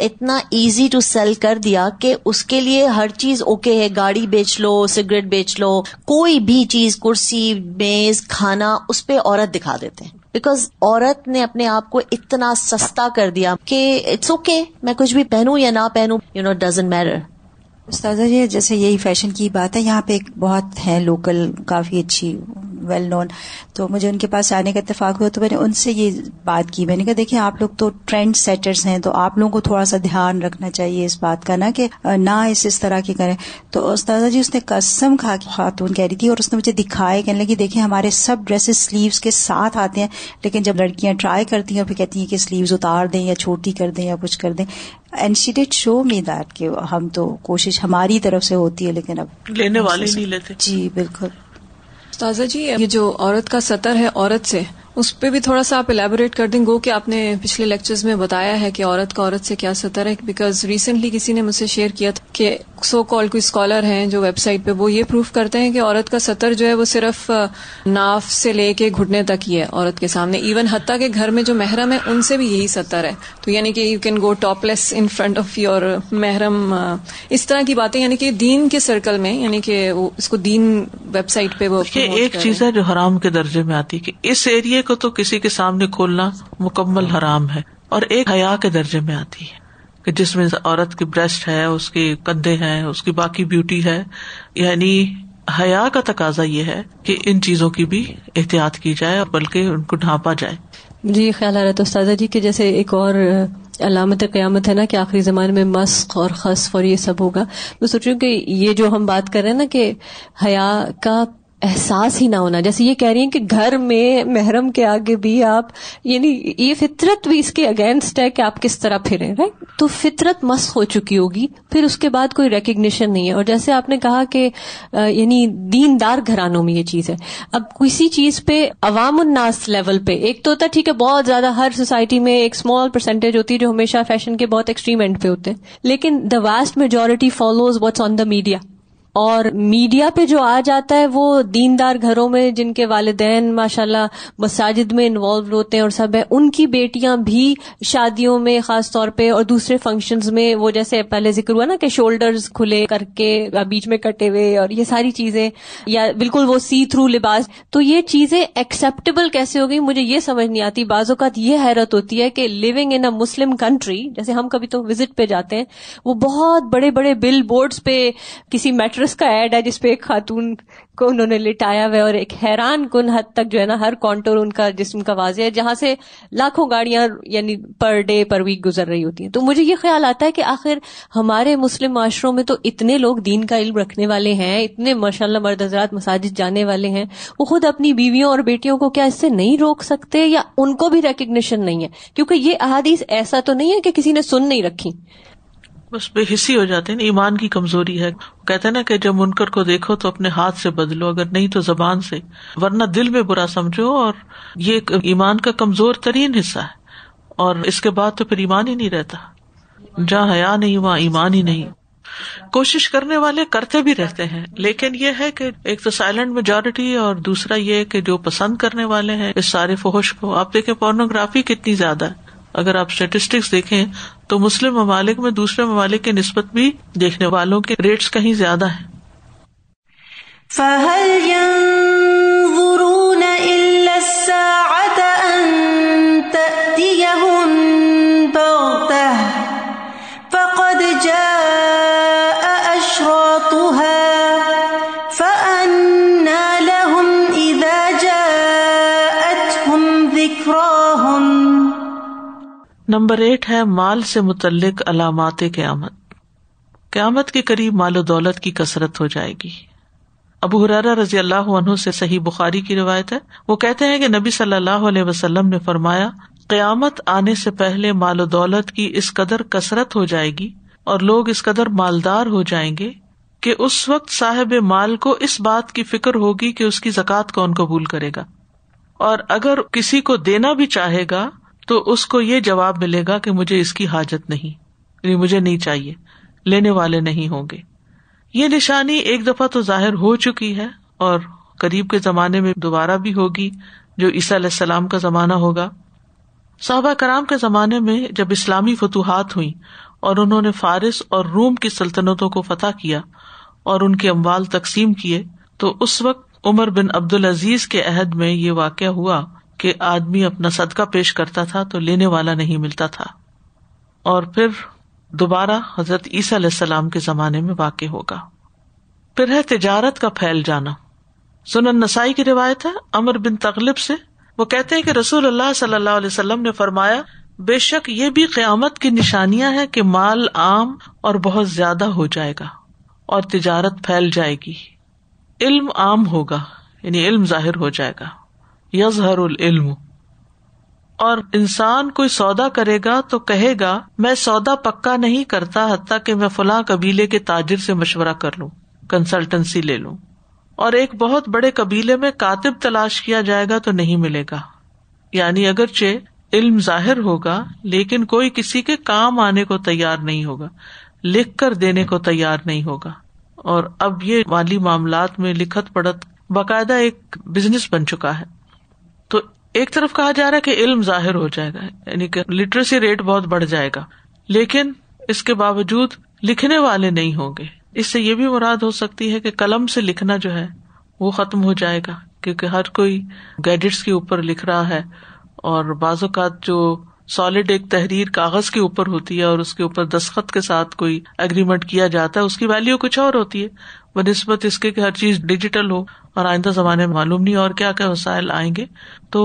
इतना इजी टू सेल कर दिया कि उसके लिए हर चीज ओके है गाड़ी बेच लो सिगरेट बेच लो कोई भी चीज कुर्सी मेज खाना उस पर औरत दिखा देते हैं बिकॉज औरत ने अपने आप को इतना सस्ता कर दिया कि इट्स ओके मैं कुछ भी पहनू या ना पहनू यू नो डजेंट मैटर उस्ताजा ये जैसे यही फैशन की बात है यहाँ पे एक बहुत है लोकल काफ़ी अच्छी वेल नोन तो मुझे उनके पास आने का इतफाक हुआ तो मैंने उनसे ये बात की मैंने कहा देखिए आप लोग तो ट्रेंड सेटर्स हैं तो आप लोगों को थोड़ा सा ध्यान रखना चाहिए इस बात का ना कि ना इस इस तरह के करें तो उस्ताजा जी उसने कसम खा के खातून कह रही थी और उसने मुझे दिखाया कहने लगी देखिए हमारे सब ड्रेसेस स्लीव के साथ आते हैं लेकिन जब लड़कियां ट्राई करती हैं और फिर कहती हैं कि स्लीव उतार दें या छोटी कर दें या कुछ कर दें and she did show me that कि हम तो कोशिश हमारी तरफ से होती है लेकिन अब लेने वाले नहीं लेते जी बिल्कुल ताजा जी ये जो औरत का सतर है औरत से उस पर भी थोड़ा सा आप एलेबोरेट कर दें गो कि आपने पिछले लेक्चर्स में बताया है कि औरत का औरत से क्या सतर है बिकॉज रिसेंटली किसी ने मुझसे शेयर किया था कि सो कॉल कोई स्कॉलर हैं जो वेबसाइट पे वो ये प्रूफ करते हैं कि औरत का सतर जो है वो सिर्फ नाफ से लेके घुटने तक ही है औरत के सामने इवन हत्ता के घर में जो महरम है उनसे भी यही सतर है तो यानी कि you can go topless in front of your महरम इस तरह की बातें यानी कि दीन के सर्कल में यानी कि इसको दीन वेबसाइट पे वो एक चीज है जो हराम के दर्जे में आती है कि इस एरिए को तो किसी के सामने खोलना मुकम्मल हराम है और एक हया के दर्जे में आती है कि जिसमें औरत की ब्रेस्ट है उसके कंधे हैं उसकी बाकी ब्यूटी है यानी हया का तकाजा ये है कि इन चीजों की भी एहतियात की जाए और बल्कि उनको ढांपा जाए मुझे ये ख्याल आ रहा था तो उस्तादा जी कि जैसे एक और अलामत क़्यामत है ना कि आखिरी ज़माने में मस्क और खस्फ और ये सब होगा मैं सोच रही हूँ कि ये जो हम बात कर रहे हैं ना कि हया का एहसास ही ना होना जैसे ये कह रही हैं कि घर में महरम के आगे भी आप यानी ये फितरत भी इसके अगेंस्ट है कि आप किस तरह फिरें राइट तो फितरत मस्त हो चुकी होगी फिर उसके बाद कोई रिकग्निशन नहीं है और जैसे आपने कहा कि यानी दीनदार घरानों में ये चीज है अब किसी चीज पे अवामनास लेवल पे एक तो होता ठीक है बहुत ज्यादा हर सोसाइटी में एक स्मॉल परसेंटेज होती है जो हमेशा फैशन के बहुत एक्सट्रीम एंड पे होते हैं लेकिन the vast majority follows what's on the media और मीडिया पे जो आ जाता है वो दीनदार घरों में जिनके वालदेन माशाल्लाह मसाजिद में इन्वॉल्व होते हैं और सब है उनकी बेटियां भी शादियों में खास तौर पे और दूसरे फंक्शंस में वो जैसे पहले जिक्र हुआ ना कि शोल्डर्स खुले करके बीच में कटे हुए और ये सारी चीजें या बिल्कुल वो सी थ्रू लिबास तो ये चीजें एक्सेप्टेबल कैसे हो गई मुझे ये समझ नहीं आती बाजोकात ये हैरत होती है कि living in a Muslim country जैसे हम कभी तो विजिट पे जाते हैं वो बहुत बड़े बड़े बिल बोर्ड्स पे किसी मेट्रो यूनिवर्स का एड है जिसपे एक खातून को उन्होंने लिटाया हुआ और एक हैरान कन हद तक जो है ना हर कॉन्टोर उनका जिसम का वाजे है जहां से लाखों गाड़ियां यानी पर डे पर वीक गुजर रही होती हैं तो मुझे ये ख्याल आता है कि आखिर हमारे मुस्लिम माशरों में तो इतने लोग दीन का इल्म रखने वाले हैं इतने माशाला मर्द हजरात मसाजिद जाने वाले हैं वो खुद अपनी बीवियों और बेटियों को क्या इससे नहीं रोक सकते या उनको भी रिकग्निशन नहीं है क्योंकि ये अहादीस ऐसा तो नहीं है कि किसी ने सुन नहीं रखी बस बेहिसी हो जाते हैं ईमान की कमजोरी है कहते हैं ना कि जब मुनकर को देखो तो अपने हाथ से बदलो अगर नहीं तो जबान से वरना दिल में बुरा समझो और ये ईमान का कमजोर तरीन हिस्सा है और इसके बाद तो फिर ईमान ही नहीं रहता जहाँ हया नहीं वहाँ ईमान ही नहीं कोशिश करने वाले करते भी रहते हैं लेकिन यह है कि एक तो साइलेंट मेजोरिटी और दूसरा ये कि जो पसंद करने वाले हैं इस सारे फोहश को आप देखें पोर्नोग्राफी कितनी ज्यादा है अगर आप स्टेटिस्टिक्स देखें तो मुस्लिम ममालिक में दूसरे ममालिक के नस्बत भी देखने वालों के रेट्स कहीं ज्यादा है فهل ينظرون إلا नंबर एट है माल से मुतलक अलामत क्यामत क्यामत के करीब माल दौलत की कसरत हो जाएगी अबू हुरारा रजी अल्लाह अनहु से सही बुखारी की रिवायत है वो कहते हैं कि नबी सल्लल्लाहु अलैहि वसल्लम ने फरमाया क्यामत आने से पहले माल दौलत की इस कदर कसरत हो जाएगी और लोग इस कदर मालदार हो जाएंगे कि उस वक्त साहिब माल को इस बात की फिक्र होगी कि उसकी जक़ात कौन कबूल करेगा और अगर किसी को देना भी चाहेगा तो उसको ये जवाब मिलेगा कि मुझे इसकी हाजत नहीं यानी मुझे नहीं चाहिए लेने वाले नहीं होंगे ये निशानी एक दफा तो जाहिर हो चुकी है और करीब के जमाने में दोबारा भी होगी जो ईसा सलाम का जमाना होगा साहबा कराम के जमाने में जब इस्लामी फतूहत हुई और उन्होंने फारिस और रोम की सल्तनतों को फतेह किया और उनके अम्बाल तकसीम किए तो उस वक्त उमर बिन अब्दुल अजीज के अहद में ये वाक़ हुआ कि आदमी अपना सदका पेश करता था तो लेने वाला नहीं मिलता था और फिर दोबारा हजरत ईसा सलाम के जमाने में वाक़ होगा फिर है तिजारत का फैल जाना सुनन नसाई की रिवायत है अमर बिन तगलिब से वो कहते हैं कि रसूल अल्लाह सल्लल्लाहु अलैहि वसल्लम ने फरमाया बेशक ये भी क्यामत की निशानियां हैं कि माल आम और बहुत ज्यादा हो जाएगा और तिजारत फैल जाएगी इल्म आम होगा यानी इल्म जाहिर हो जाएगा यजहरुल इल्म और इंसान कोई सौदा करेगा तो कहेगा मैं सौदा पक्का नहीं करता हती कि मैं फला कबीले के ताजिर से मशवरा कर लू कंसल्टेंसी ले लू और एक बहुत बड़े कबीले में कातिब तलाश किया जाएगा तो नहीं मिलेगा यानी चे इल्म जाहिर होगा लेकिन कोई किसी के काम आने को तैयार नहीं होगा लिख कर देने को तैयार नहीं होगा और अब ये माली मामला में लिखत पढ़त बाकायदा एक बिजनेस बन चुका है एक तरफ कहा जा रहा है कि इल्म जाहिर हो जाएगा यानी कि लिटरेसी रेट बहुत बढ़ जाएगा लेकिन इसके बावजूद लिखने वाले नहीं होंगे इससे ये भी मुराद हो सकती है कि कलम से लिखना जो है वो खत्म हो जाएगा क्योंकि हर कोई गैजेट्स के ऊपर लिख रहा है और बाज़ात जो सॉलिड एक तहरीर कागज के ऊपर होती है और उसके ऊपर दस्खत के साथ कोई एग्रीमेंट किया जाता है उसकी वैल्यू कुछ और होती है बनस्बत इसके कि हर चीज डिजिटल हो और आइंदा तो जमाने में मालूम नहीं और क्या क्या वसायल आएंगे तो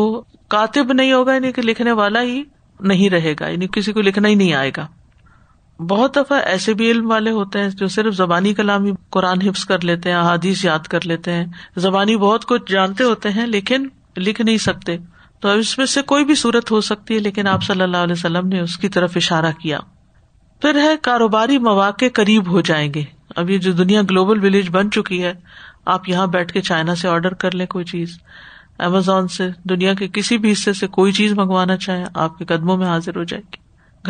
कातिब नहीं होगा यानी कि लिखने वाला ही नहीं रहेगा यानी किसी को लिखना ही नहीं आएगा बहुत दफा ऐसे भी इल्म वाले होते हैं जो सिर्फ जबानी कलाम ही कुरान हिफ्स कर लेते हैं अहादीस याद कर लेते हैं जबानी बहुत कुछ जानते होते हैं लेकिन लिख नहीं सकते तो इसमें से कोई भी सूरत हो सकती है लेकिन आप सल्लल्लाहु अलैहि वसल्लम ने उसकी तरफ इशारा किया फिर है कारोबारी मौाक़े करीब हो जाएंगे अब ये जो दुनिया ग्लोबल विलेज बन चुकी है आप यहां बैठ के चाइना से ऑर्डर कर ले कोई चीज अमेजोन से दुनिया के किसी भी हिस्से से कोई चीज मंगवाना चाहे आपके कदमों में हाजिर हो जाएगी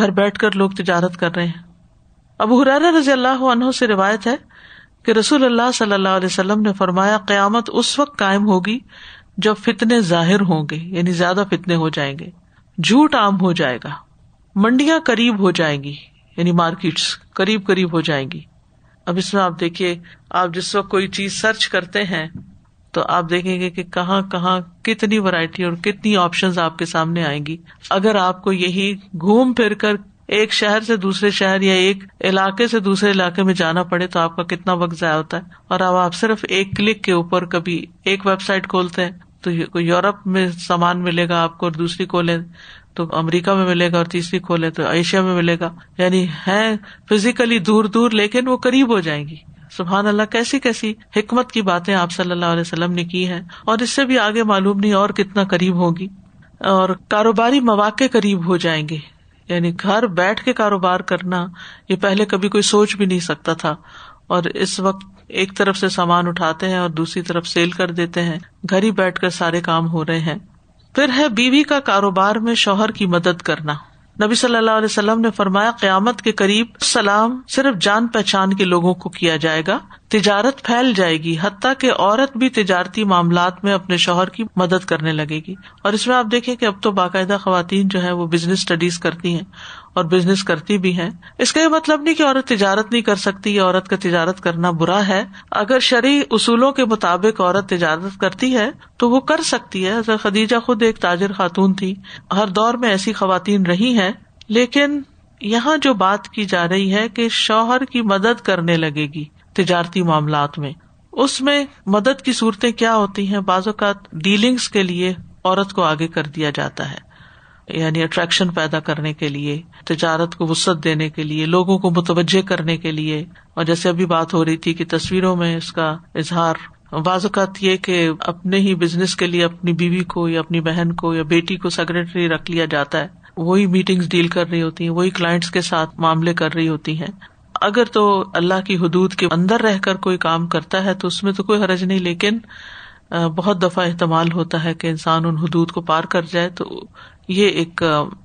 घर बैठ कर लोग तजारत कर रहे हैं अब हुरारा रजी अल्लाह अनहु से रिवायत है कि रसूल अल्लाह सल्लल्लाहु अलैहि वसल्लम ने फरमाया क्यामत उस वक्त कायम होगी जब फितने जाहिर होंगे यानी ज्यादा फितने हो जाएंगे झूठ आम हो जाएगा मंडियां करीब हो जाएंगी यानी मार्केट्स करीब करीब हो जाएंगी अब इसमें आप देखिए आप जिस वक्त कोई चीज सर्च करते हैं तो आप देखेंगे कि कहाँ कहाँ कितनी वैरायटी और कितनी ऑप्शंस आपके सामने आएंगी अगर आपको यही घूम फिर कर एक शहर से दूसरे शहर या एक इलाके से दूसरे इलाके में जाना पड़े तो आपका कितना वक्त जाया होता है और अब आप सिर्फ एक क्लिक के ऊपर कभी एक वेबसाइट खोलते हैं तो यूरोप में सामान मिलेगा आपको और दूसरी खोलें तो अमेरिका में मिलेगा और तीसरी खोलें तो एशिया में मिलेगा यानी है फिजिकली दूर दूर लेकिन वो करीब हो जाएंगी सुबहान अल्लाह कैसी कैसी हिकमत की बातें आप सल्लल्लाहु अलैहि ने की है और इससे भी आगे मालूम नहीं और कितना करीब होगी और कारोबारी मवाक़े करीब हो जाएंगे यानी घर बैठ के कारोबार करना ये पहले कभी कोई सोच भी नहीं सकता था और इस वक्त एक तरफ से सामान उठाते हैं और दूसरी तरफ सेल कर देते हैं घर ही बैठकर सारे काम हो रहे हैं फिर है बीवी का कारोबार में शोहर की मदद करना नबी सल्लल्लाहु अलैहि वसल्लम ने फरमाया क्यामत के करीब सलाम सिर्फ जान पहचान के लोगों को किया जाएगा तिजारत फैल जाएगी हती के औरत भी तिजारती मामला में अपने शोहर की मदद करने लगेगी और इसमें आप देखें कि अब तो बाकायदा खुवान जो है वो बिजनेस स्टडीज करती हैं और बिजनेस करती भी हैं इसका यह मतलब नहीं कि औरत तिजारत नहीं कर सकती या औरत का तिजारत करना बुरा है अगर शरी उसूलों के मुताबिक औरत तिजारत करती है तो वो कर सकती है हजरत खदीजा खुद एक ताजिर खातून थी हर दौर में ऐसी खातन रही है लेकिन यहाँ जो बात की जा रही है कि शौहर की मदद करने लगेगी तजारती मामला में उसमें मदद की सूरतें क्या होती हैं बाजात डीलिंग्स के लिए औरत को आगे कर दिया जाता है यानी अट्रैक्शन पैदा करने के लिए तजारत को वसत देने के लिए लोगों को मुतवजह करने के लिए और जैसे अभी बात हो रही थी कि तस्वीरों में इसका इजहार बाजत ये कि अपने ही बिजनेस के लिए अपनी बीवी को या अपनी बहन को या बेटी को सेक्रेटरी रख लिया जाता है वही मीटिंग्स डील कर रही होती हैं वही क्लाइंट्स के साथ मामले कर रही होती हैं अगर तो अल्लाह की हदूद के अंदर रहकर कोई काम करता है तो उसमें तो कोई हरज नहीं लेकिन बहुत दफा इहतमाल होता है कि इंसान उन हदूद को पार कर जाए तो ये एक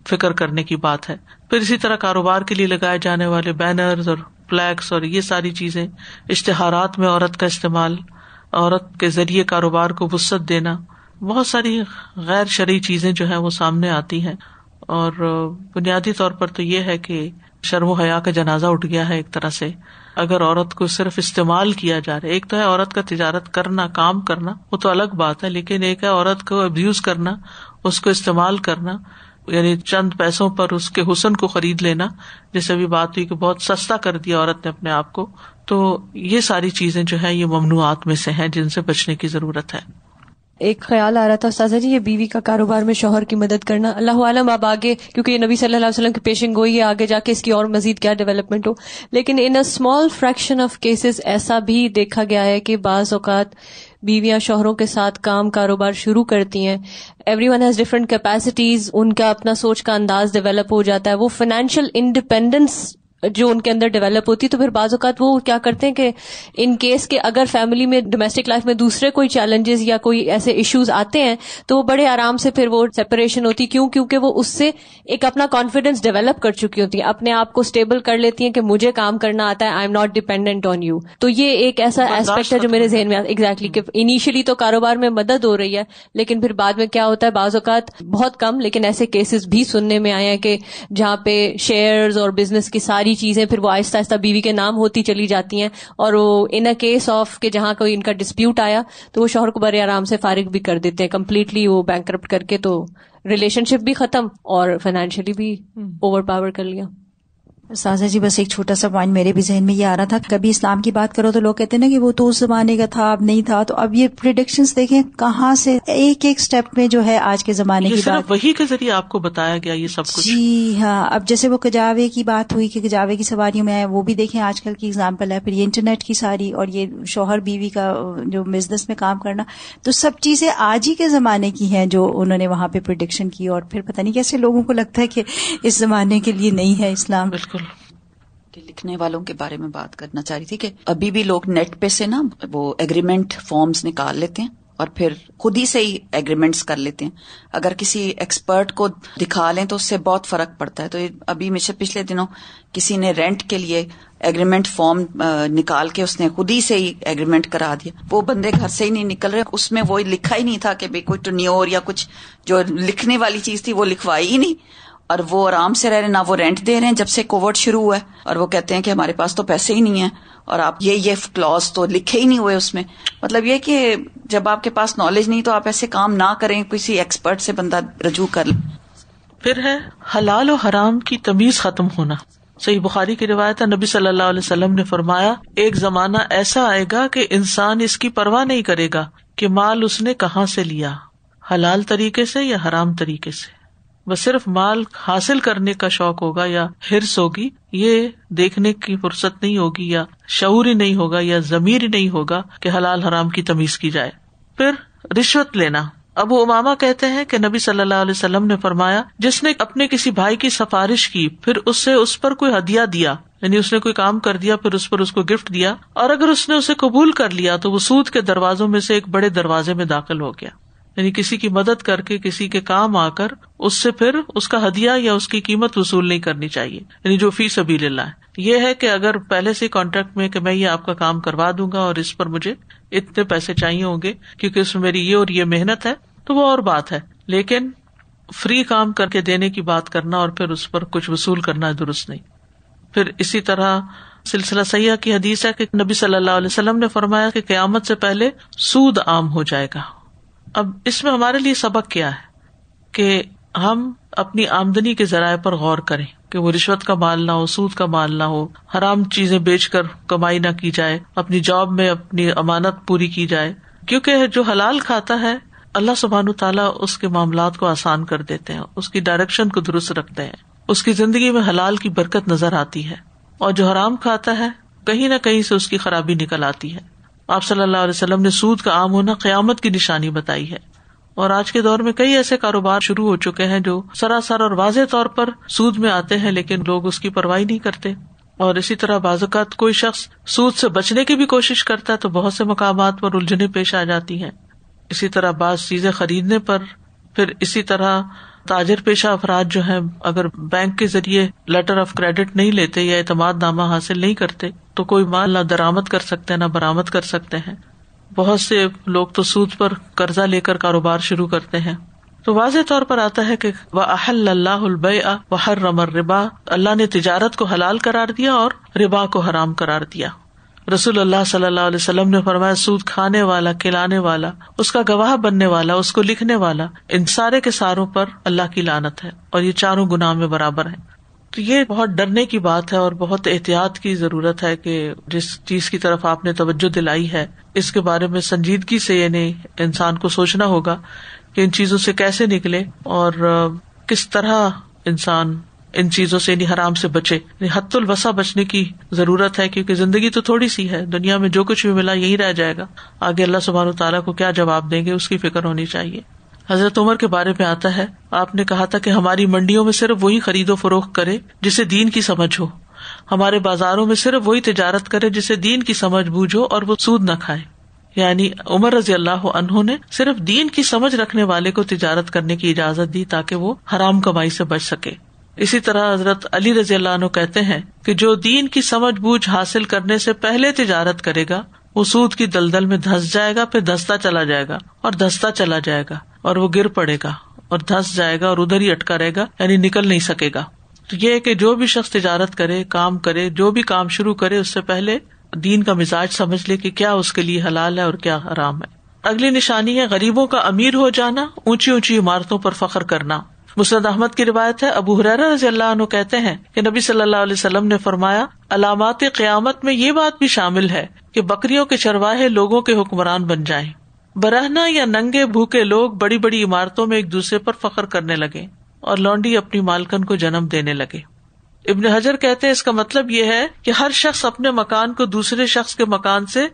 फिक्र करने की बात है फिर इसी तरह कारोबार के लिए लगाए जाने वाले बैनर्स और फ्लैक्स और ये सारी चीजें इश्तहारात में औरत का इस्तेमाल औरत के जरिए कारोबार को वसत देना बहुत सारी गैर शरी चीजें जो है वो सामने आती हैं और बुनियादी तौर पर तो ये है कि शर्म हया का जनाजा उठ गया है एक तरह से अगर औरत को सिर्फ इस्तेमाल किया जा रहा है एक तो है औरत का तिजारत करना काम करना वो तो अलग बात है लेकिन एक है औरत को अब्यूज करना उसको इस्तेमाल करना यानी चंद पैसों पर उसके हुसन को खरीद लेना जैसे अभी बात हुई कि बहुत सस्ता कर दिया औरत ने अपने आप को तो ये सारी चीजें जो है ये ममनुआत में से हैं जिनसे बचने की जरूरत है एक ख्याल आ रहा था साजा जी ये बीवी का कारोबार में शोहर की मदद करना अल्लाह आलम अब आगे क्योंकि ये नबी सल्लल्लाहु अलैहि वसल्लम की पेशिंग गोई है आगे जाके इसकी और मजीद क्या डेवलपमेंट हो लेकिन in a small fraction of cases ऐसा भी देखा गया है कि बाज़ अवत बीवियां शोहरों के साथ काम कारोबार शुरू करती हैं every one has different capacities उनका अपना सोच का अंदाज डेवलप हो जाता है वो फाइनेंशियल इंडिपेंडेंस जो उनके अंदर डेवलप होती है तो फिर बाज़ात वो क्या करते हैं कि इन केस के अगर फैमिली में डोमेस्टिक लाइफ में दूसरे कोई चैलेंजेस या कोई ऐसे इश्यूज आते हैं तो वो बड़े आराम से फिर वो सेपरेशन होती क्यों क्योंकि वो उससे एक अपना कॉन्फिडेंस डेवलप कर चुकी होती है अपने आप को स्टेबल कर लेती हैं कि मुझे काम करना आता है I am not dependent on you तो ये एक ऐसा एस्पेक्ट है जो मेरे जहन में एग्जैक्टली कि इनिशियली तो कारोबार में मदद हो रही है लेकिन फिर बाद में क्या होता है बाज़ात बहुत कम लेकिन ऐसे केसेस भी सुनने में आए हैं कि जहां पे शेयर्स और बिजनेस की सारी सारी चीजें फिर वो आहिस्ता आहिस्ता बीवी के नाम होती चली जाती हैं और वो इन अ केस ऑफ के जहां कोई इनका डिस्प्यूट आया तो वो शोहर को बड़े आराम से फारिग भी कर देते हैं कम्प्लीटली वो बैंक करके तो रिलेशनशिप भी खत्म और फाइनेंशियली भी ओवर हम्म। पावर कर लिया साजा जी बस एक छोटा सा पॉइंट मेरे भी जहन में ये आ रहा था कभी इस्लाम की बात करो तो लोग कहते हैं ना कि वो तो उस जमाने का था अब नहीं था तो अब ये प्रिडिक्शन देखें कहाँ से एक एक स्टेप में जो है आज के जमाने की बात वही के जरिए आपको बताया गया ये सब कुछ जी हाँ अब जैसे वो कजावे की बात हुई कि कजावे की सवारियों में आए वो भी देखें आजकल की एग्जाम्पल है फिर ये इंटरनेट की सारी और ये शोहर बीवी का जो बिजनेस में काम करना तो सब चीजें आज ही के जमाने की हैं जो उन्होंने वहां पे प्रिडिक्शन की और फिर पता नहीं कैसे लोगों को लगता है कि इस जमाने के लिए नहीं है इस्लाम बिल्कुल लिखने वालों के बारे में बात करना चाह रही थी कि अभी भी लोग नेट पे से ना वो एग्रीमेंट फॉर्म्स निकाल लेते हैं और फिर खुद ही से ही एग्रीमेंट्स कर लेते हैं अगर किसी एक्सपर्ट को दिखा लें तो उससे बहुत फर्क पड़ता है तो अभी मुझे पिछले दिनों किसी ने रेंट के लिए एग्रीमेंट फॉर्म निकाल के उसने खुद ही से ही एग्रीमेंट करा दिया वो बंदे घर से ही नहीं निकल रहे उसमें वो लिखा ही नहीं था कि भाई कोई तो टूनियोर या कुछ जो लिखने वाली चीज थी वो लिखवाई ही नहीं और वो आराम से रह रहे ना वो रेंट दे रहे हैं जब से कोविड शुरू हुआ है और वो कहते हैं कि हमारे पास तो पैसे ही नहीं है और आप ये ये क्लॉज तो लिखे ही नहीं हुए उसमें मतलब ये कि जब आपके पास नॉलेज नहीं तो आप ऐसे काम ना करें किसी एक्सपर्ट से बंदा रजू कर फिर है हलाल और हराम की तमीज खत्म होना सही बुखारी की रिवायत है नबी सल्लल्लाहु अलैहि वसल्लम ने फरमाया एक जमाना ऐसा आएगा कि इंसान इसकी परवाह नहीं करेगा कि माल उसने कहाँ से लिया हलाल तरीके से या हराम तरीके से वह सिर्फ माल हासिल करने का शौक होगा या हिरस होगी ये देखने की फुर्सत नहीं होगी या शऊरी नहीं होगा या जमीर नहीं होगा कि हलाल हराम की तमीज की जाए फिर रिश्वत लेना अब उमामा कहते हैं कि नबी सल्लल्लाहु अलैहि वसल्लम ने फरमाया जिसने अपने किसी भाई की सिफारिश की फिर उससे उस पर कोई हदिया दिया यानी उसने कोई काम कर दिया फिर उस पर उसको गिफ्ट दिया और अगर उसने उसे कबूल कर लिया तो वो सूद के दरवाजों में से एक बड़े दरवाजे में दाखिल हो गया यानी किसी की मदद करके किसी के काम आकर उससे फिर उसका हदिया या उसकी कीमत वसूल नहीं करनी चाहिए यानी जो फीस अभी लेला है ये है कि अगर पहले से कॉन्ट्रेक्ट में कि मैं ये आपका काम करवा दूंगा और इस पर मुझे इतने पैसे चाहिए होंगे क्योंकि उसमें मेरी ये और ये मेहनत है तो वो और बात है लेकिन फ्री काम करके देने की बात करना और फिर उस पर कुछ वसूल करना दुरुस्त नहीं फिर इसी तरह सिलसिला सयाह की हदीस है कि नबी सल्लल्लाहु अलैहि वसल्लम ने फरमाया कि क्यामत से पहले सूद आम हो जाएगा अब इसमें हमारे लिए सबक क्या है कि हम अपनी आमदनी के जराये पर गौर करें कि वो रिश्वत का माल ना हो सूद का माल ना हो हराम चीजें बेचकर कमाई ना की जाए अपनी जॉब में अपनी अमानत पूरी की जाए क्योंकि जो हलाल खाता है अल्लाह सुबहान तला उसके मामला को आसान कर देते हैं उसकी डायरेक्शन को दुरुस्त रखते हैं उसकी जिंदगी में हलाल की बरकत नजर आती है और जो हराम खाता है कहीं ना कहीं से उसकी खराबी निकल आती है आप सल्लल्लाहु अलैहि ने सूद का आम होना क्यामत की निशानी बताई है और आज के दौर में कई ऐसे कारोबार शुरू हो चुके हैं जो सरासर और वाज तौर पर सूद में आते हैं लेकिन लोग उसकी परवाही नहीं करते और इसी तरह बाजुकात कोई शख्स सूद से बचने की भी कोशिश करता है तो बहुत से मकाम पर उलझने पेश आ जाती है इसी तरह बाज चीजें खरीदने पर फिर इसी तरह ताजिर पेशा अफराद जो हैं अगर बैंक के जरिए लेटर ऑफ क्रेडिट नहीं लेते या अतमाद नामा हासिल नहीं करते तो कोई माल ना दरामद कर सकते हैं ना बरामद कर सकते हैं बहुत से लोग तो सूद पर कर्जा लेकर कारोबार शुरू करते हैं तो वाज तौर पर आता है कि वहल्लाबा वहर रमर रिबा अल्लाह ने तिजारत को हलाल करार दिया और रिबा को हराम करार दिया रसूल अल्लाह सल्लल्लाहु अलैहि वसल्लम ने फरमाया सूद खाने वाला खिलाने वाला उसका गवाह बनने वाला उसको लिखने वाला इन सारे के सारों पर अल्लाह की लानत है और ये चारों गुनाह में बराबर है तो ये बहुत डरने की बात है और बहुत एहतियात की जरूरत है कि जिस चीज की तरफ आपने तवज्जो दिलाई है इसके बारे में संजीदगी से यानी इंसान को सोचना होगा कि इन चीजों से कैसे निकले और किस तरह इंसान इन चीजों से हराम से बचे हत्तुल वसा बचने की जरूरत है क्योंकि जिंदगी तो थोड़ी सी है दुनिया में जो कुछ भी मिला यही रह जाएगा आगे अल्लाह सुबहान तला को क्या जवाब देंगे उसकी फिक्र होनी चाहिए हजरत उमर के बारे में आता है आपने कहा था कि हमारी मंडियों में सिर्फ वही खरीदो फरोख करे जिसे दीन की समझ हो हमारे बाजारों में सिर्फ वही तजारत करे जिसे दीन की समझ बूझो और वो सूद न खाए यानी उमर रजी अल्लाह ने सिर्फ दीन की समझ रखने वाले को तजारत करने की इजाजत दी ताकि वो हराम कमाई से बच सके इसी तरह हजरत अली रजी अल्लाह कहते हैं कि जो दीन की समझ बूझ हासिल करने से पहले तिजारत करेगा वो सूद की दलदल में धस जाएगा फिर धसता चला जाएगा और धसता चला जाएगा और वो गिर पड़ेगा और धस जाएगा और उधर ही अटका रहेगा यानी निकल नहीं सकेगा तो ये है कि जो भी शख्स तिजारत करे काम करे जो भी काम शुरू करे उससे पहले दीन का मिजाज समझ ले कि क्या उसके लिए हलाल है और क्या हराम है अगली निशानी है गरीबों का अमीर हो जाना ऊंची ऊंची इमारतों पर फख्र करना मुसद अहमद की रिवायत है अबू हुरैरा रजी अल्लाह कहते हैं कि नबी सल्लल्लाहु अलैहि वसल्लम ने फरमाया अलामत क्यामत में ये बात भी शामिल है कि बकरियों के चरवाहे लोगों के हुक्मरान बन जाएं। बरहना या नंगे भूखे लोग बड़ी बड़ी इमारतों में एक दूसरे पर फखर करने लगे और लौंडी अपनी मालकन को जन्म देने लगे इबन हजर कहते हैं इसका मतलब यह है कि हर शख्स अपने मकान को दूसरे शख्स के मकान से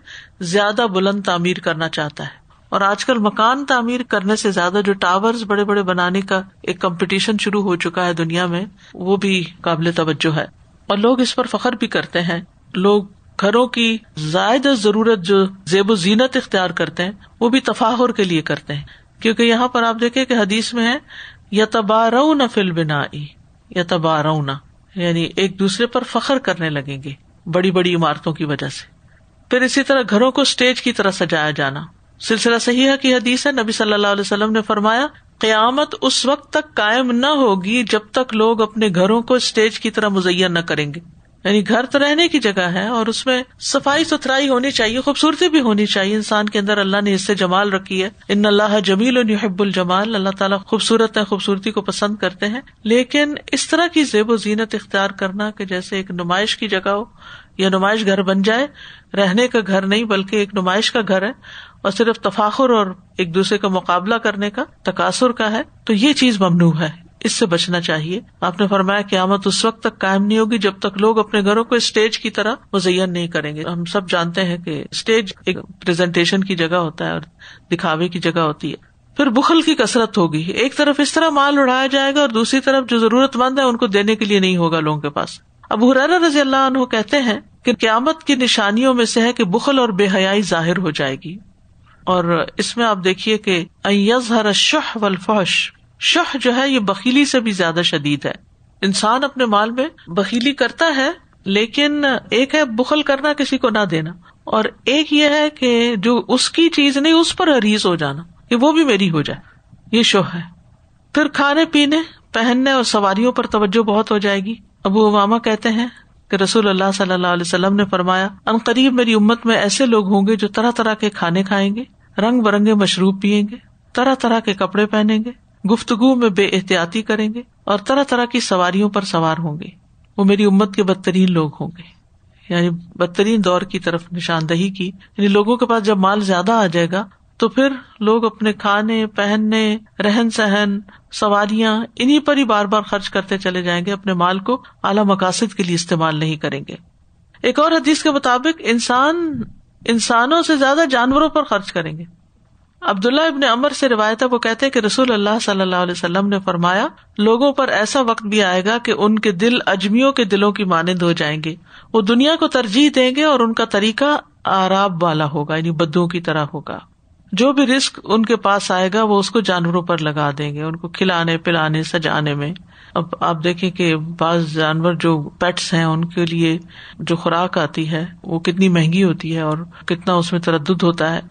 ज्यादा बुलंद तामीर करना चाहता है और आजकल मकान तामीर करने से ज्यादा जो टावर्स बड़े बड़े बनाने का एक कंपटीशन शुरू हो चुका है दुनिया में वो भी काबिल तवज्जो है और लोग इस पर फखर भी करते हैं लोग घरों की ज्यादा जरूरत जो जेब जीनत इख्तियार करते हैं वो भी तफाहर के लिए करते हैं क्योंकि यहाँ पर आप देखे कि हदीस में है या तबारऊ न फिल बिनाई या तबारऊ न यानी एक दूसरे पर फखर करने लगेंगे बड़ी बड़ी इमारतों की वजह से फिर इसी तरह घरों को स्टेज की तरह सजाया जाना सिलसिला सही है कि हदीस है नबी सल्लाम ने फरमाया क्यामत उस वक्त तक कायम न होगी जब तक लोग अपने घरों को स्टेज की तरह मुजैया न करेंगे यानी घर तो रहने की जगह है और उसमें सफाई सुथराई होनी चाहिए खूबसूरती भी होनी चाहिए इंसान के अंदर अल्लाह ने इससे जमाल रखी है इन अल्लाह जमील युहबुल जमाल अल्लाह तला खूबसूरत है खूबसूरती को पसंद करते हैं लेकिन इस तरह की जेब जीनत इख्तियार करना कि जैसे एक नुमाइश की जगह हो या नुमाइश घर बन जाए रहने का घर नहीं बल्कि एक नुमाइश का घर है और सिर्फ तफाखुर और एक दूसरे का मुकाबला करने का तकासुर का है तो ये चीज ममनू है इससे बचना चाहिए आपने फरमाया क्यामत उस वक्त तक कायम नहीं होगी जब तक लोग अपने घरों को स्टेज की तरह मुजयन नहीं करेंगे हम सब जानते हैं कि स्टेज एक प्रेजेंटेशन की जगह होता है और दिखावे की जगह होती है फिर बुखल की कसरत होगी एक तरफ इस तरह माल उड़ाया जाएगा और दूसरी तरफ जो जरूरतमंद है उनको देने के लिए नहीं होगा लोगों के पास अब हुरारा रजी अल्लाह कहते हैं कि क्यामत की निशानियों में से है कि बुखल और बेहयाई जाहिर हो जाएगी और इसमें आप देखिए कि अयजहर शह वलफहश शह जो है ये बखीली से भी ज्यादा शदीद है इंसान अपने माल में बखीली करता है लेकिन एक है बुखल करना किसी को ना देना और एक ये है कि जो उसकी चीज नहीं उस पर हरीस हो जाना कि वो भी मेरी हो जाए ये शोह है फिर खाने पीने पहनने और सवारियों पर तोज्जो बहुत हो जाएगी अबू उमामा कहते हैं कि रसूल अल्लाह सल्लाह ने फरमाया अनकरीब मेरी उम्मत में ऐसे लोग होंगे जो तरह तरह के खाने खाएंगे रंग बिरंगे मशरूब पियेंगे तरह तरह के कपड़े पहनेंगे गुफ्तगु में बे एहतियाती करेंगे और तरह तरह की सवारियों पर सवार होंगे वो मेरी उम्मत के बदतरीन लोग होंगे यानी बदतरीन दौर की तरफ निशानदही की यानी लोगों के पास जब माल ज्यादा आ जाएगा तो फिर लोग अपने खाने पहनने रहन सहन सवारियां इन्हीं पर ही बार बार खर्च करते चले जाएंगे अपने माल को आला मकासद के लिए इस्तेमाल नहीं करेंगे एक और हदीस के मुताबिक इंसान इंसानों से ज्यादा जानवरों पर खर्च करेंगे अब्दुल्ला इबन अमर से रिवायत है वो कहते हैं कि रसूल अल्लाह सल्लल्लाहु अलैहि वसल्लम ने फरमाया लोगों पर ऐसा वक्त भी आएगा कि उनके दिल अजमियों के दिलों की मानिंद हो जाएंगे वो दुनिया को तरजीह देंगे और उनका तरीका आराब वाला होगा यानी बद्दों की तरह होगा जो भी रिस्क उनके पास आएगा वो उसको जानवरों पर लगा देंगे उनको खिलाने पिलाने सजाने में अब आप देखें कि बाज जानवर जो पेट्स हैं उनके लिए जो खुराक आती है वो कितनी महंगी होती है और कितना उसमें तरद होता है